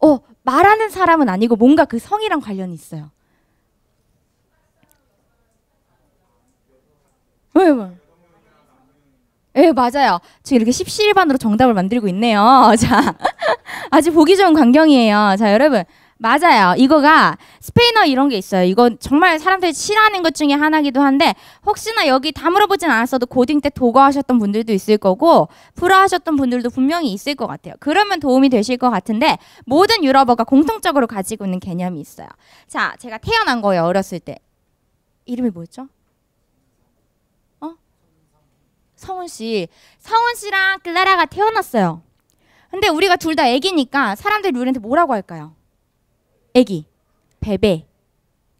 어 말하는 사람은 아니고 뭔가 그 성이랑 관련이 있어요. 왜 왜? 예, 맞아요. 지금 이렇게 1 7반으로 정답을 만들고 있네요. 자, 아주 보기 좋은 광경이에요. 자, 여러분. 맞아요. 이거가 스페인어 이런 게 있어요. 이건 정말 사람들이 싫어하는 것 중에 하나기도 한데 혹시나 여기 다 물어보진 않았어도 고딩 때도어하셨던 분들도 있을 거고 불어하셨던 분들도 분명히 있을 것 같아요. 그러면 도움이 되실 것 같은데 모든 유럽어가 공통적으로 가지고 있는 개념이 있어요. 자, 제가 태어난 거예요. 어렸을 때. 이름이 뭐였죠? 어? 성훈 씨. 성훈 씨랑 클라라가 태어났어요. 근데 우리가 둘 다 애기니까 사람들이 우리한테 뭐라고 할까요? 애기, 베베.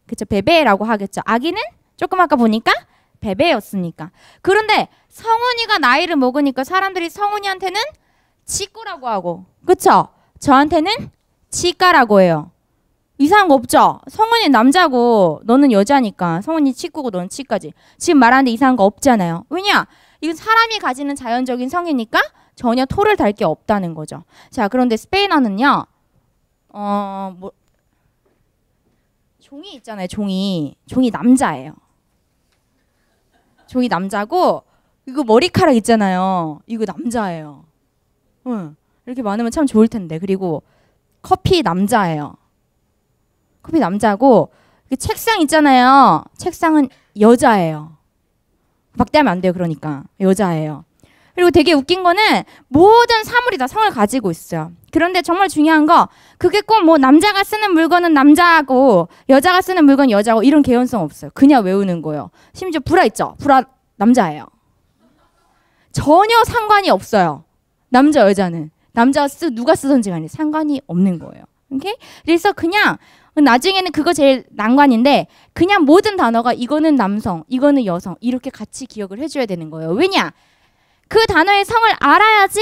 그쵸, 베베라고 하겠죠. 아기는 조금 아까 보니까 베베였으니까. 그런데 성훈이가 나이를 먹으니까 사람들이 성훈이한테는 치꾸라고 하고, 그쵸? 저한테는 치까라고 해요. 이상한 거 없죠? 성훈이 남자고 너는 여자니까 성훈이 치꾸고 너는 치까지. 지금 말하는데 이상한 거 없잖아요. 왜냐? 이건 사람이 가지는 자연적인 성이니까 전혀 토를 달 게 없다는 거죠. 자, 그런데 스페인어는요. 어, 뭐 종이 있잖아요. 종이. 종이 남자예요. 종이 남자고 이거 머리카락 있잖아요. 이거 남자예요. 응. 이렇게 많으면 참 좋을 텐데. 그리고 커피 남자예요. 커피 남자고 그 책상 있잖아요. 책상은 여자예요. 막대하면 안 돼요. 그러니까 여자예요. 그리고 되게 웃긴 거는 모든 사물이 다 성을 가지고 있어요. 그런데 정말 중요한 거 그게 꼭 뭐 남자가 쓰는 물건은 남자고 여자가 쓰는 물건 여자고 이런 개연성 없어요. 그냥 외우는 거예요. 심지어 불화 있죠. 불화 남자예요. 전혀 상관이 없어요. 남자 여자는 남자가 쓰 누가 쓰던지 간에 상관이 없는 거예요. 오케이? 그래서 그냥 나중에는 그거 제일 난관인데 그냥 모든 단어가 이거는 남성, 이거는 여성 이렇게 같이 기억을 해줘야 되는 거예요. 왜냐? 그 단어의 성을 알아야지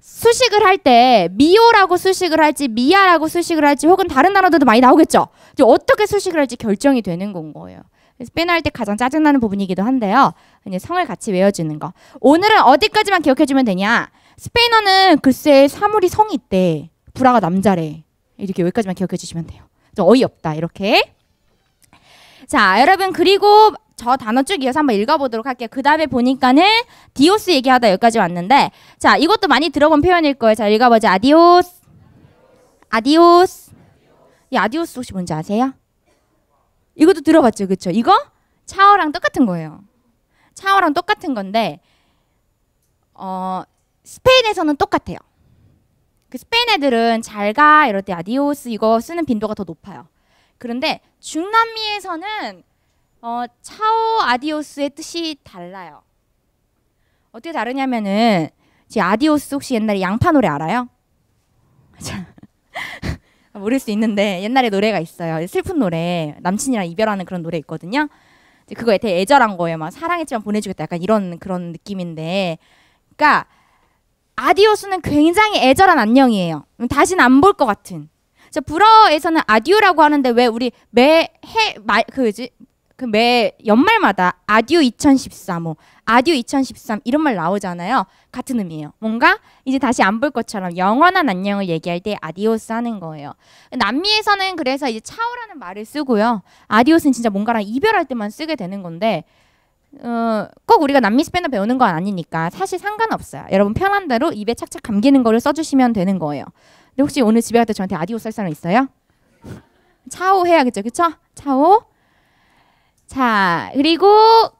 수식을 할 때 미오라고 수식을 할지 미아라고 수식을 할지 혹은 다른 단어들도 많이 나오겠죠. 이제 어떻게 수식을 할지 결정이 되는 건 거예요. 그래서 빼놓을 때 가장 짜증나는 부분이기도 한데요. 이제 성을 같이 외워주는 거. 오늘은 어디까지만 기억해주면 되냐? 스페인어는 글쎄 사물이 성이 있대. 브라가 남자래. 이렇게 여기까지만 기억해주시면 돼요. 좀 어이없다 이렇게. 자 여러분 그리고 저 단어 쭉 이어서 한번 읽어보도록 할게요. 그 다음에 보니까는 디오스 얘기하다 여기까지 왔는데 자 이것도 많이 들어본 표현일 거예요. 자 읽어보자. 아디오스 아디오스 이 아디오스 혹시 뭔지 아세요? 이것도 들어봤죠. 그쵸? 이거 차어랑 똑같은 거예요. 차어랑 똑같은 건데 어, 스페인에서는 똑같아요. 그 스페인 애들은 잘가 이럴 때 아디오스 이거 쓰는 빈도가 더 높아요. 그런데 중남미에서는 어, 차오 아디오스의 뜻이 달라요. 어떻게 다르냐면은 제 아디오스 혹시 옛날에 양파 노래 알아요? 모를 수 있는데 옛날에 노래가 있어요. 슬픈 노래 남친이랑 이별하는 그런 노래 있거든요. 그거에 대해 애절한 거예요. 막 사랑했지만 보내주겠다 약간 이런 그런 느낌인데, 그러니까 아디오스는 굉장히 애절한 안녕이에요. 다시는 안 볼 것 같은. 자 불어에서는 아디오라고 하는데 왜 우리 매 해 말그 뭐지 그매 연말마다 아듀 2013, 뭐 아듀 2013 이런 말 나오잖아요. 같은 의미예요. 뭔가 이제 다시 안 볼 것처럼 영원한 안녕을 얘기할 때 아디오스 하는 거예요. 남미에서는 그래서 이제 차오라는 말을 쓰고요. 아디오스는 진짜 뭔가랑 이별할 때만 쓰게 되는 건데 어, 꼭 우리가 남미 스페인어 배우는 건 아니니까 사실 상관없어요. 여러분 편한 대로 입에 착착 감기는 거를 써주시면 되는 거예요. 근데 혹시 오늘 집에 갈때 저한테 아디오스 할 사람 있어요? 차오 해야겠죠, 그쵸? 차오. 자, 그리고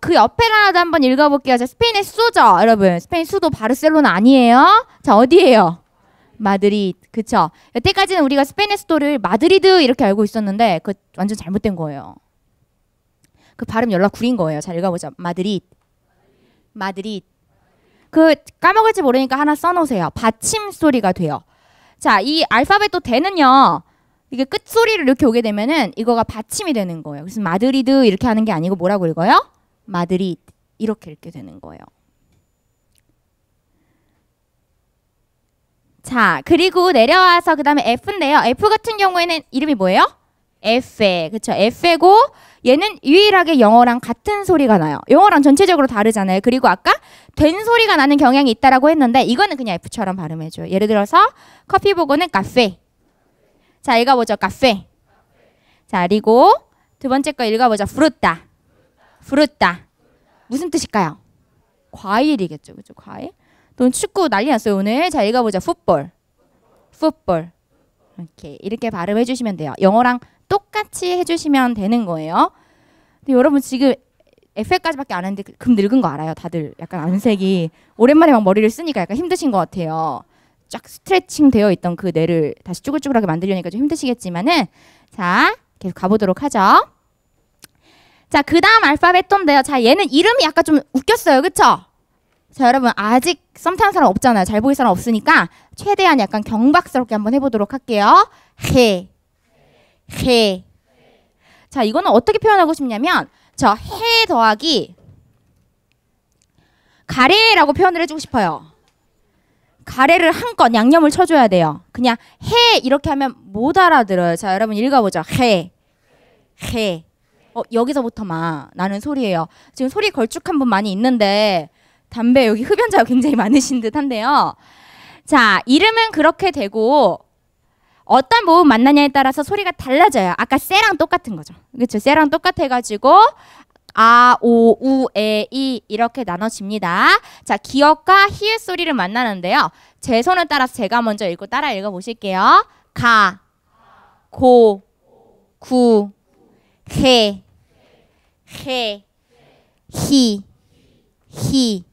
그 옆에 라나도 한번 읽어볼게요. 자, 스페인의 수도죠, 여러분. 스페인 수도 바르셀로나 아니에요? 자, 어디예요? 마드리드. 그쵸? 여태까지는 우리가 스페인의 수도를 마드리드 이렇게 알고 있었는데, 그 완전 잘못된 거예요. 그 발음 연락 구린 거예요. 잘읽어보죠 마드리드. 마드리드. 그 까먹을지 모르니까 하나 써놓으세요. 받침 소리가 돼요. 자, 이 알파벳 도 대는요. 이게 끝소리를 이렇게 오게 되면은 이거가 받침이 되는 거예요. 그래서 마드리드 이렇게 하는 게 아니고 뭐라고 읽어요? 마드리 드 이렇게 읽게 되는 거예요. 자, 그리고 내려와서 그다음에 F인데요. F 같은 경우에는 이름이 뭐예요? F에. 그렇죠? F고 얘는 유일하게 영어랑 같은 소리가 나요. 영어랑 전체적으로 다르잖아요. 그리고 아까 된 소리가 나는 경향이 있다라고 했는데 이거는 그냥 F처럼 발음해 줘요. 예를 들어서 커피 보고는 카페 자, 읽어보죠. 카페. 자, 그리고 두 번째 거 읽어보죠. 부르다. 부르다. 무슨 뜻일까요? 과일이겠죠. 그죠? 과일. 또 축구 난리 났어요. 오늘. 자, 읽어보죠. 풋볼. 풋볼. 이렇게, 이렇게 발음해 주시면 돼요. 영어랑 똑같이 해 주시면 되는 거예요. 근데 여러분 지금 FA까지밖에 안 했는데 그- 금 늙은 거 알아요? 다들 약간 안색이 오랜만에 막 머리를 쓰니까 약간 힘드신 것 같아요. 쫙 스트레칭 되어 있던 그 뇌를 다시 쭈글쭈글하게 만들려니까 좀 힘드시겠지만은 자 계속 가보도록 하죠. 자그 다음 알파벳 톰데요. 자 얘는 이름이 약간 좀 웃겼어요, 그쵸? 자 여러분 아직 썸 타는 사람 없잖아요. 잘 보일 사람 없으니까 최대한 약간 경박스럽게 한번 해보도록 할게요. 해, 해. 자 이거는 어떻게 표현하고 싶냐면 저 해 더하기 가래라고 표현을 해주고 싶어요. 가래를 한껏 양념을 쳐줘야 돼요. 그냥 해 이렇게 하면 못 알아들어요. 자 여러분 읽어보죠. 해, 해. 어, 여기서부터 만 나는 소리예요. 지금 소리 걸쭉한 분 많이 있는데 담배 여기 흡연자가 굉장히 많으신 듯한데요. 자 이름은 그렇게 되고 어떤 모음 만나냐에 따라서 소리가 달라져요. 아까 쎄랑 똑같은 거죠. 그렇죠? 쎄랑 똑같아가지고 아, 오, 우, 에, 이 이렇게 나눠집니다. 자, 기억과 히읗 소리를 만나는데요. 제 손을 따라서 제가 먼저 읽고 따라 읽어 보실게요. 가, 고, 구, 해, 해, 히, 히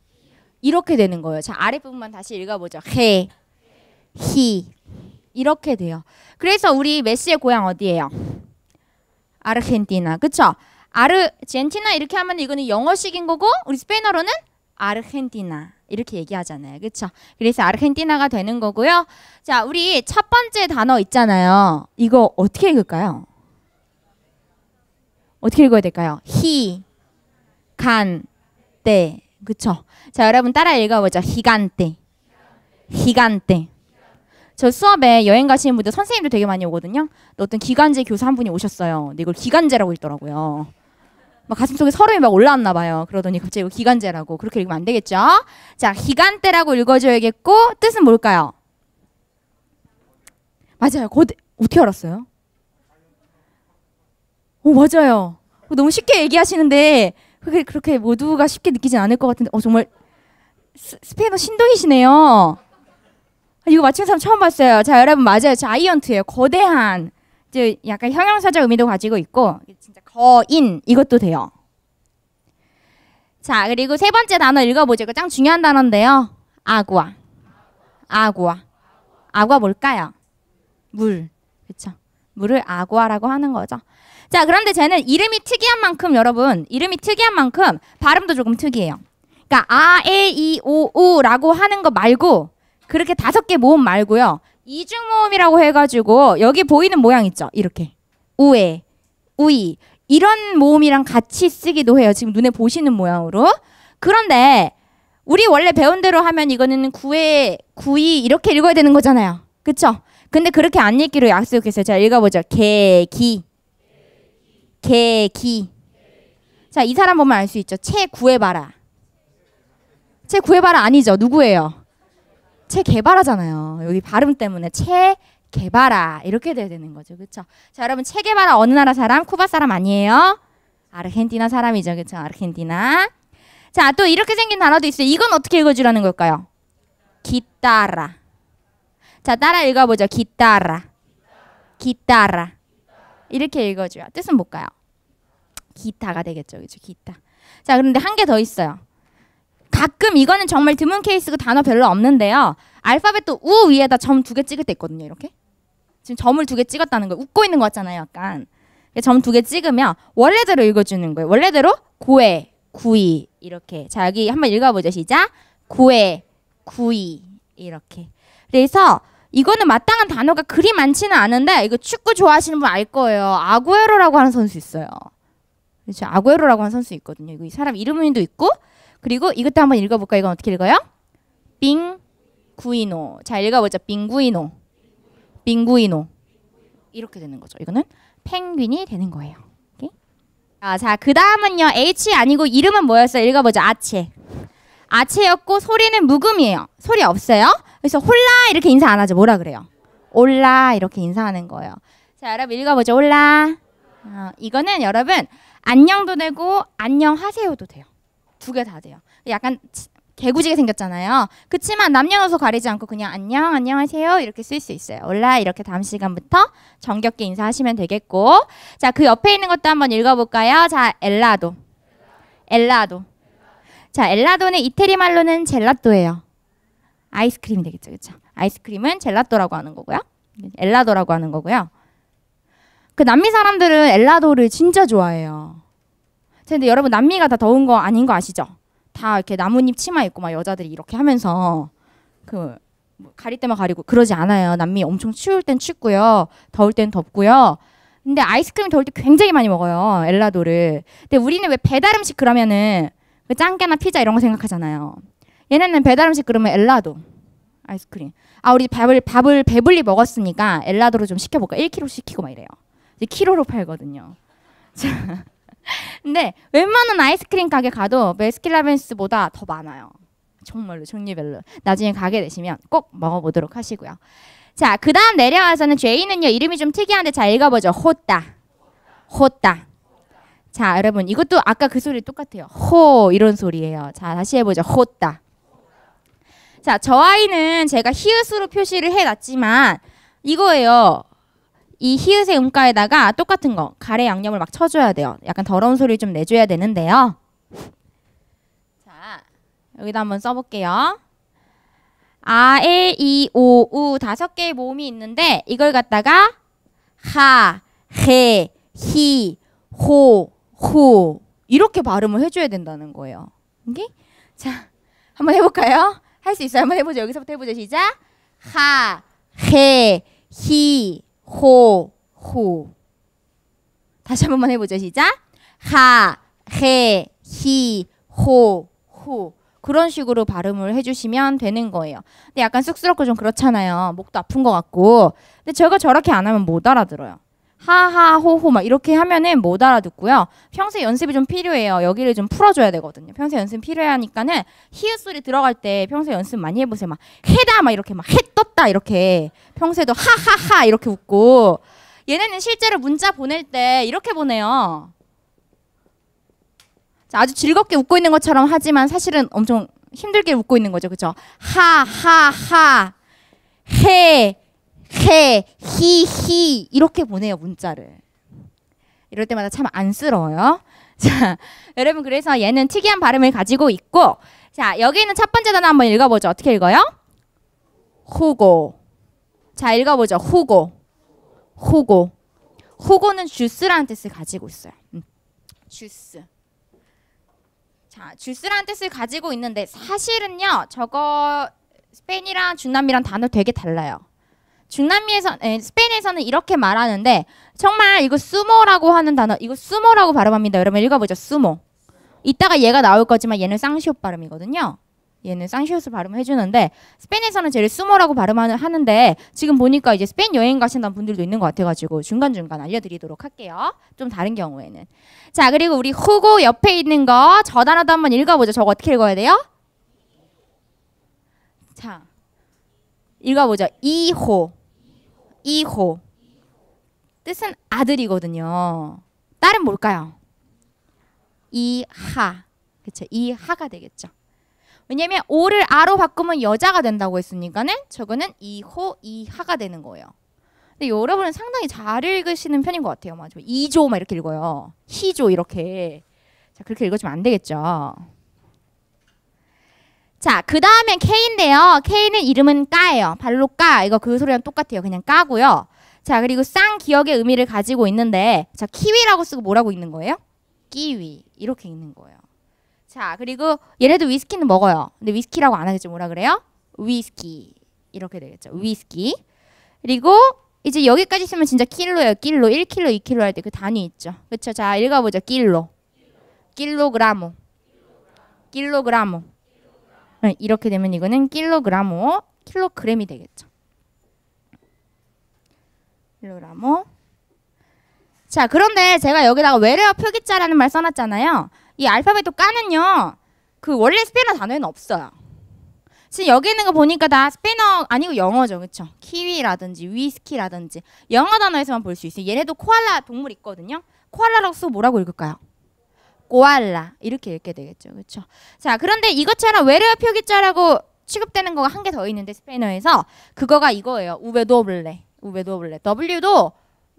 이렇게 되는 거예요. 자, 아랫부분만 다시 읽어보죠. 해, 히 이렇게 돼요. 그래서 우리 메시의 고향 어디예요? 아르헨티나, 그쵸 아르헨티나 이렇게 하면 이거는 영어식인 거고 우리 스페인어로는 아르헨티나 이렇게 얘기하잖아요. 그렇죠? 그래서 아르헨티나가 되는 거고요. 자, 우리 첫 번째 단어 있잖아요. 이거 어떻게 읽을까요? 어떻게 읽어야 될까요? 히, 간, 때. 그쵸? 자, 여러분 따라 읽어보죠. 히간테. 히간테. 저 수업에 여행 가시는 분들 선생님도 되게 많이 오거든요. 어떤 기간제 교사 한 분이 오셨어요. 근데 이걸 기간제라고 읽더라고요. 막 가슴속에 서름이 막 올라왔나 봐요. 그러더니 갑자기 이거 기간제라고 그렇게 읽으면 안 되겠죠? 자, 기간대라고 읽어줘야겠고 뜻은 뭘까요? 맞아요. 거대 어떻게 알았어요? 오 맞아요. 너무 쉽게 얘기하시는데 그게 그렇게 모두가 쉽게 느끼진 않을 것 같은데 어 정말 스, 페인어 신동이시네요. 아, 이거 맞힌 사람 처음 봤어요. 자 여러분 맞아요. 자이언트예요. 거대한 이제 약간 형용사적 의미도 가지고 있고 저인 이것도 돼요. 자, 그리고 세 번째 단어 읽어보죠. 가장 중요한 단어인데요. 아구아. 아구아. 아구아 뭘까요? 물. 그쵸? 물을 아구아라고 하는 거죠. 자, 그런데 쟤는 이름이 특이한 만큼 여러분, 이름이 특이한 만큼 발음도 조금 특이해요. 그러니까 아, 에, 이, 오, 우라고 하는 거 말고 그렇게 다섯 개 모음 말고요. 이중 모음이라고 해가지고 여기 보이는 모양 있죠? 이렇게. 우에, 우이. 이런 모음이랑 같이 쓰기도 해요. 지금 눈에 보시는 모양으로. 그런데 우리 원래 배운 대로 하면 이거는 구에 구이 이렇게 읽어야 되는 거잖아요. 그렇죠? 근데 그렇게 안 읽기로 약속했어요. 자, 읽어 보죠. 개기. 개기. 자, 이 사람 보면 알 수 있죠. 채 구해 봐라. 채 구해 봐라 아니죠. 누구예요? 채 개발하잖아요. 여기 발음 때문에 채 개발아 이렇게 돼야 되는 거죠. 그렇죠? 자, 여러분 체게바라 어느 나라 사람? 쿠바 사람 아니에요? 아르헨티나 사람이죠. 그렇죠? 아르헨티나. 자, 또 이렇게 생긴 단어도 있어요. 이건 어떻게 읽어 주라는 걸까요? 기타라. 자, 따라 읽어 보죠. 기타라. 기타라. 이렇게 읽어 줘요. 뜻은 뭘까요? 기타가 되겠죠. 그렇죠? 기타. 자, 그런데 한 개 더 있어요. 가끔 이거는 정말 드문 케이스고 단어 별로 없는데요. 알파벳도 우 위에다 점 두 개 찍을 때 있거든요. 이렇게. 지금 점을 두 개 찍었다는 거 웃고 있는 것 같잖아요. 약간. 점 두 개 찍으면 원래대로 읽어주는 거예요. 원래대로 고에 구이 이렇게. 자 여기 한번 읽어보죠. 시작. 고에 구이 이렇게. 그래서 이거는 마땅한 단어가 그리 많지는 않은데 이거 축구 좋아하시는 분 알 거예요. 아구에로라고 하는 선수 있어요. 그렇죠. 아구에로라고 하는 선수 있거든요. 이 사람 이름도 있고 그리고 이것도 한번 읽어볼까요? 이건 어떻게 읽어요? 빙 구이노. 자, 읽어보죠 빙구이노. 빙구이노. 이렇게 되는 거죠. 이거는 펭귄이 되는 거예요. 오케이? 아, 자, 그 다음은요. H 아니고 이름은 뭐였어요? 읽어보죠 아체. 아체였고 소리는 무금이에요 소리 없어요. 그래서 홀라 이렇게 인사 안 하죠. 뭐라 그래요? 올라 이렇게 인사하는 거예요. 자, 여러분 읽어보죠. 올라. 어, 이거는 여러분 안녕도 되고 안녕하세요도 돼요. 두 개 다 돼요. 약간 개구지게 생겼잖아요. 그치만 남녀노소 가리지 않고 그냥 안녕, 안녕하세요 이렇게 쓸 수 있어요. 올라 이렇게 다음 시간부터 정겹게 인사하시면 되겠고 자, 그 옆에 있는 것도 한번 읽어볼까요? 자, 엘라도. 엘라도. 자, 엘라도는 이태리 말로는 젤라또예요. 아이스크림이 되겠죠, 그쵸 아이스크림은 젤라또라고 하는 거고요. 엘라도라고 하는 거고요. 그 남미 사람들은 엘라도를 진짜 좋아해요. 근데 여러분 남미가 다 더운 거 아닌 거 아시죠? 다 이렇게 나뭇잎 치마 입고 막 여자들이 이렇게 하면서 그 뭐 가릴 때만 가리고 그러지 않아요. 남미 엄청 추울 땐 춥고요. 더울 땐 덥고요. 근데 아이스크림 더울 때 굉장히 많이 먹어요. 엘라도를. 근데 우리는 왜 배달 음식 그러면은 그 짱깨나 피자 이런 거 생각하잖아요. 얘네는 배달 음식 그러면 엘라도 아이스크림. 아 우리 밥을 밥을 배불리 먹었으니까 엘라도로 좀 시켜볼까. 1kg 시키고 막 이래요. 이제 키로로 팔거든요. 자. 근데 웬만한 아이스크림 가게 가도 베스킬라벤스보다더 많아요. 정말로 종류별로. 나중에 가게 되시면 꼭 먹어보도록 하시고요. 자, 그 다음 내려와서는 죄인은요, 이름이 좀 특이한데 잘 읽어보죠. 호따. 호따. 자, 여러분, 이것도 아까 그 소리 똑같아요. 호, 이런 소리예요. 자, 다시 해보죠. 호따. 자, 저 아이는 제가 히읗으로 표시를 해놨지만, 이거예요. 이 히읗의 음가에다가 똑같은 거 가래 양념을 막 쳐줘야 돼요. 약간 더러운 소리를 좀 내줘야 되는데요. 자 여기다 한번 써볼게요. 아, 에 이, 오, 우 다섯 개의 모음이 있는데 이걸 갖다가 하, 헤, 히, 호, 호 이렇게 발음을 해줘야 된다는 거예요. 이게 자, 한번 해볼까요? 할 수 있어요. 한번 해보죠. 여기서부터 해보죠. 시작. 하, 헤, 히, 호호 다시 한 번만 해보죠 시작 하 해 히호호 그런 식으로 발음을 해주시면 되는 거예요 근데 약간 쑥스럽고 좀 그렇잖아요 목도 아픈 것 같고 근데 제가 저렇게 안 하면 못 알아들어요 하하호호 막 이렇게 하면은 못 알아듣고요. 평소에 연습이 좀 필요해요. 여기를 좀 풀어줘야 되거든요. 평소에 연습 필요하니까는 히읗 소리 들어갈 때 평소에 연습 많이 해보세요. 막 해다 막 이렇게 막해 떴다 이렇게 평소에도 하하하 이렇게 웃고 얘네는 실제로 문자 보낼 때 이렇게 보내요. 아주 즐겁게 웃고 있는 것처럼 하지만 사실은 엄청 힘들게 웃고 있는 거죠. 그렇죠? 하하하 해 해, 히, 히 이렇게 보내요 문자를. 이럴 때마다 참 안쓰러워요. 자, 여러분 그래서 얘는 특이한 발음을 가지고 있고 자, 여기 있는 첫 번째 단어 한번 읽어보죠. 어떻게 읽어요? 후고. 자, 읽어보죠. 후고. 후고. 후고는 주스라는 뜻을 가지고 있어요. 음. 주스. 자, 주스라는 뜻을 가지고 있는데 사실은요. 저거 스페인이랑 중남미랑 단어 되게 달라요. 중남미에서 에, 스페인에서는 이렇게 말하는데 정말 이거 수모라고 하는 단어 이거 수모라고 발음합니다. 여러분 읽어보죠. 수모. 이따가 얘가 나올 거지만 얘는 쌍시옷 발음이거든요. 얘는 쌍시옷을발음 해주는데 스페인에서는 제일 수모라고 발음하는데 지금 보니까 이제 스페인 여행 가신다는 분들도 있는 것 같아가지고 중간중간 알려드리도록 할게요. 좀 다른 경우에는. 자 그리고 우리 후고 옆에 있는 거 저 단어도 한번 읽어보죠. 저거 어떻게 읽어야 돼요? 자 읽어보죠. 이호 이호 뜻은 아들이거든요. 딸은 뭘까요? 이하 그렇죠? 이하가 되겠죠. 왜냐하면 오를 아로 바꾸면 여자가 된다고 했으니까는 저거는 이호 이하가 되는 거예요. 근데 여러분은 상당히 잘 읽으시는 편인 것 같아요. 맞아. 이조 막 이렇게 읽어요. 희조 이렇게. 자 그렇게 읽어주면 안 되겠죠. 자, 그다음에 K인데요. K는 이름은 까예요. 발로 까. 이거 그 소리랑 똑같아요. 그냥 까고요. 자, 그리고 쌍 기억의 의미를 가지고 있는데, 자, 키위라고 쓰고 뭐라고 있는 거예요? 끼위. 이렇게 있는 거예요. 자, 그리고 얘네도 위스키는 먹어요. 근데 위스키라고 안 하겠죠. 뭐라 그래요? 위스키. 이렇게 되겠죠. 위스키. 그리고 이제 여기까지 쓰면 진짜 킬로예요. 킬로. 1킬로, 2킬로 할 때 그 단위 있죠. 그쵸 자, 읽어보죠. 킬로. 킬로그라모. 킬로그라모. 네, 이렇게 되면 이거는 킬로그라모, 킬로그램이 되겠죠. 킬로그라모. 자, 그런데 제가 여기다가 외래어 표기자라는 말 써놨잖아요. 이 알파벳도 까는요. 그 원래 스페인어 단어에는 없어요. 지금 여기 있는 거 보니까 다 스페인어 아니고 영어죠, 그렇죠? 키위라든지 위스키라든지 영어 단어에서만 볼 수 있어요. 얘네도 코알라 동물 있거든요. 코알라로서 뭐라고 읽을까요? 꼬알라 이렇게 읽게 되겠죠. 그렇죠? 자, 그런데 이것처럼 외래어 표기자라고 취급되는 거가 한 개 더 있는데 스페인어에서 그거가 이거예요. 우베도블레. 우베도블레. W도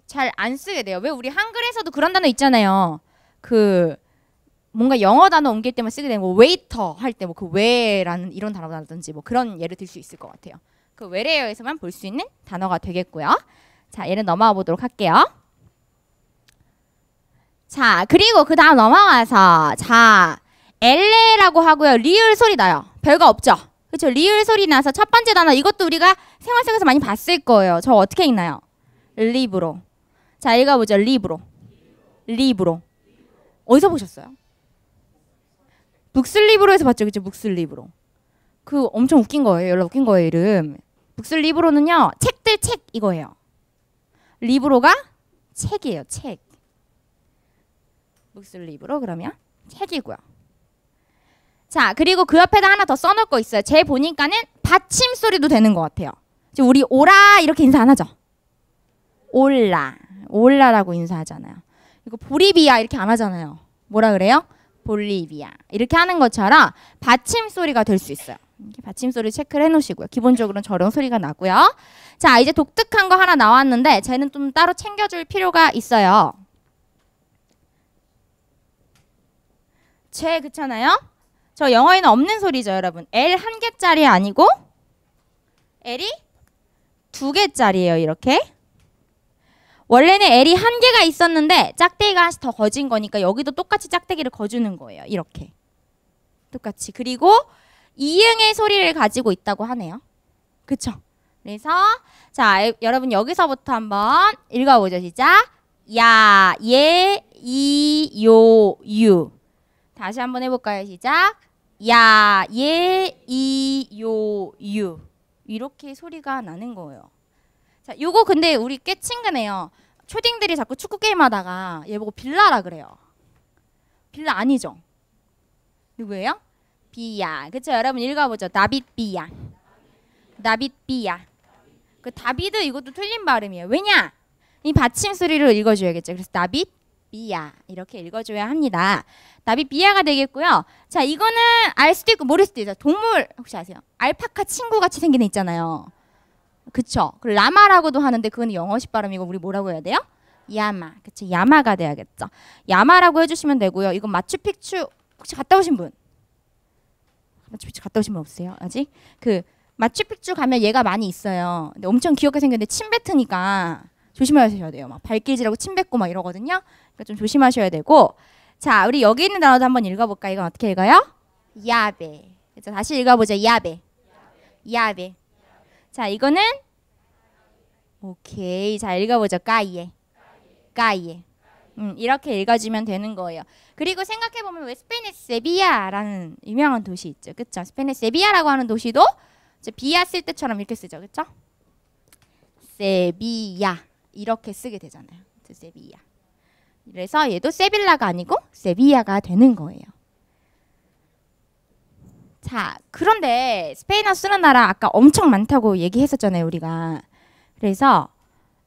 잘 안 쓰게 돼요. 왜 우리 한글에서도 그런 단어 있잖아요. 그 뭔가 영어 단어 옮길 때만 쓰게 되는 뭐 웨이터 할 때 뭐그 외라는 이런 단어라든지 뭐 그런 예를 들 수 있을 것 같아요. 그 외래어에서만 볼 수 있는 단어가 되겠고요. 자, 얘는 넘어가 보도록 할게요. 자, 그리고 그 다음 넘어가서 자, 엘레라고 하고요. 리을 소리 나요. 별거 없죠? 그렇죠? 리을 소리 나서 첫 번째 단어 이것도 우리가 생활 속에서 많이 봤을 거예요. 저 어떻게 읽나요? 리브로. 자, 읽어보죠. 리브로. 리브로. 어디서 보셨어요? 북슬리브로에서 봤죠, 그죠? 북슬리브로. 그 엄청 웃긴 거예요. 연락 웃긴 거예요, 이름. 북슬리브로는요, 책들 책 이거예요. 리브로가 책이에요, 책. 묵슬립으로 그러면 책이고요. 자 그리고 그 옆에다 하나 더 써놓을 거 있어요. 제 보니까는 받침 소리도 되는 것 같아요. 지금 우리 오라 이렇게 인사 안 하죠? 올라 올라라고 인사하잖아요. 이거 보리비아 이렇게 안 하잖아요. 뭐라 그래요? 볼리비아 이렇게 하는 것처럼 받침 소리가 될 수 있어요. 받침 소리 체크를 해놓으시고요. 기본적으로는 저런 소리가 나고요. 자 이제 독특한 거 하나 나왔는데 쟤는 좀 따로 챙겨줄 필요가 있어요. 죄 그렇잖아요. 저 영어에는 없는 소리죠, 여러분. L 한 개짜리 아니고 L이 두 개짜리예요, 이렇게. 원래는 L이 한 개가 있었는데 짝대기가 하나씩 더 거진 거니까 여기도 똑같이 짝대기를 거주는 거예요, 이렇게. 똑같이. 그리고 이응의 소리를 가지고 있다고 하네요. 그렇죠 그래서 자 여러분 여기서부터 한번 읽어보죠 시작 야, 예, 이, 요, 유 다시 한번 해볼까요? 시작. 야, 예, 이, 요, 유. 이렇게 소리가 나는 거예요. 자, 요거 근데 우리 꽤 친근해요. 초딩들이 자꾸 축구 게임하다가 얘 보고 빌라라 그래요. 빌라 아니죠? 누구예요? 비야. 그쵸? 여러분 읽어보죠. 나빗비야. 나빗비야. 그 다비드 이것도 틀린 발음이에요. 왜냐? 이 받침 소리를 읽어줘야겠죠. 그래서 나빗 비야 이렇게 읽어줘야 합니다. 답이 비야가 되겠고요. 자 이거는 알 수도 있고 모를 수도 있어요. 동물 혹시 아세요? 알파카 친구 같이 생긴 애 있잖아요. 그쵸? 그 라마라고도 하는데 그건 영어식 발음이고 우리 뭐라고 해야 돼요? 야마 그쵸? 야마가 돼야겠죠. 야마라고 해주시면 되고요. 이건 마추픽추 혹시 갔다 오신 분? 마추픽추 갔다 오신 분 없으세요? 아직? 그 마추픽추 가면 얘가 많이 있어요. 근데 엄청 귀엽게 생겼는데 침 뱉으니까 조심하셔야 돼요. 막 발길질하고 침 뱉고 막 이러거든요. 그러니까 좀 조심하셔야 되고 자 우리 여기 있는 단어도 한번 읽어볼까? 이건 어떻게 읽어요? 야베. 그죠? 다시 읽어보죠. 야베. 야베. 자 이거는 오케이. 자 읽어보죠. 까이에. 까이에. 음, 이렇게 읽어주면 되는 거예요. 그리고 생각해보면 왜 스페인에 세비야라는 유명한 도시 있죠. 그쵸? 스페인에 세비야라고 하는 도시도 비야 쓸 때처럼 이렇게 쓰죠. 그쵸? 세비야. 이렇게 쓰게 되잖아요. 세비야 그래서 얘도 세빌라가 아니고 세비야가 되는 거예요. 자, 그런데 스페인어 쓰는 나라 아까 엄청 많다고 얘기했었잖아요, 우리가. 그래서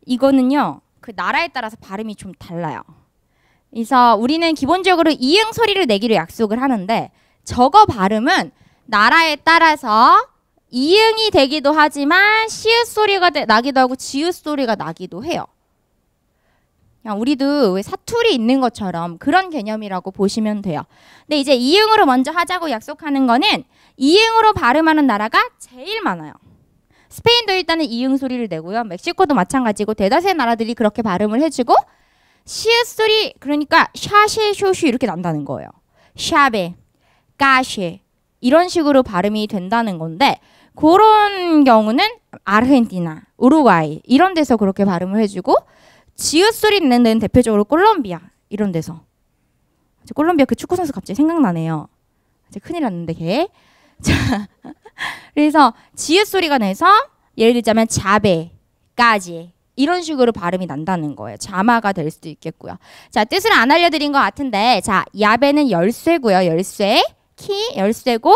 이거는요, 그 나라에 따라서 발음이 좀 달라요. 그래서 우리는 기본적으로 이응 소리를 내기로 약속을 하는데 저거 발음은 나라에 따라서 이응이 되기도 하지만 시읒 소리가 나기도 하고 지읒 소리가 나기도 해요. 우리도 사투리 있는 것처럼 그런 개념이라고 보시면 돼요. 근데 이제 이응으로 먼저 하자고 약속하는 거는 이응으로 발음하는 나라가 제일 많아요. 스페인도 일단은 이응 소리를 내고요. 멕시코도 마찬가지고 대다수의 나라들이 그렇게 발음을 해주고 시읒 소리 그러니까 샤시 쇼시 이렇게 난다는 거예요. 샤베, 까시 이런 식으로 발음이 된다는 건데 그런 경우는 아르헨티나, 우루과이 이런 데서 그렇게 발음을 해주고 지읒 소리 내는 대표적으로 콜롬비아 이런 데서 콜롬비아 그 축구 선수 갑자기 생각나네요. 이제 큰일 났는데 걔. 자, 그래서 지읒 소리가 내서 예를 들자면 자베까지 이런 식으로 발음이 난다는 거예요. 자마가 될 수도 있겠고요. 자, 뜻을 안 알려드린 것 같은데, 자, 야베는 열쇠고요. 열쇠, 키 열쇠고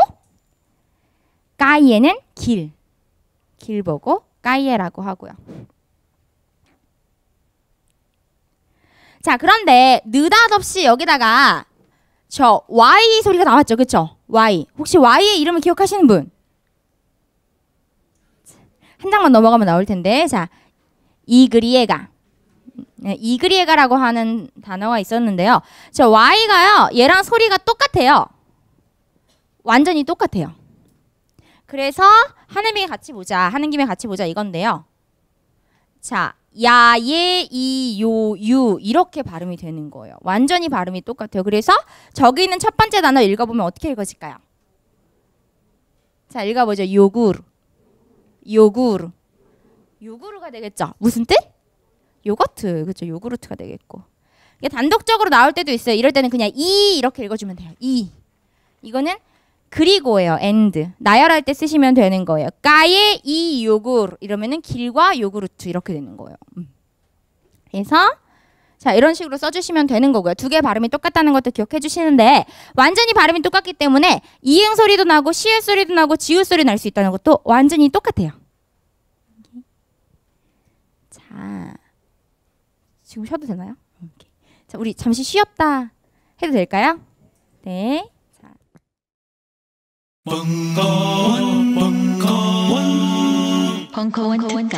까이에는 길, 길보고 까이에라고 하고요. 자, 그런데 느닷없이 여기다가 저 Y 소리가 나왔죠, 그렇죠? Y. 혹시 Y의 이름을 기억하시는 분? 한 장만 넘어가면 나올 텐데, 자, 이그리에가. 네, 이그리에가라고 하는 단어가 있었는데요. 저 Y가요, 얘랑 소리가 똑같아요. 완전히 똑같아요. 그래서 하는 김에 같이 보자. 하는 김에 같이 보자 이건데요. 자, 야, 예, 이, 요, 유 이렇게 발음이 되는 거예요. 완전히 발음이 똑같아요. 그래서 저기 있는 첫 번째 단어 읽어보면 어떻게 읽어질까요? 자, 읽어보죠. 요구르, 요구르, 요구르가 되겠죠. 무슨 뜻? 요거트, 그렇죠. 요구르트가 되겠고. 이게 단독적으로 나올 때도 있어요. 이럴 때는 그냥 이 이렇게 읽어주면 돼요. 이 이거는 그리고예요. and 나열할 때 쓰시면 되는 거예요. 까에 이 요구르 이러면은 길과 요구르트 이렇게 되는 거예요. 음. 그래서 자 이런 식으로 써주시면 되는 거고요. 두 개 발음이 똑같다는 것도 기억해 주시는데 완전히 발음이 똑같기 때문에 이응 소리도 나고 시읒 소리도 나고 지읒 소리 날 수 있다는 것도 완전히 똑같아요. 자 지금 쉬어도 되나요? 자 우리 잠시 쉬었다 해도 될까요? 네. 벙커원, 벙커원, 벙커원, 벙커원, 벙커원, 벙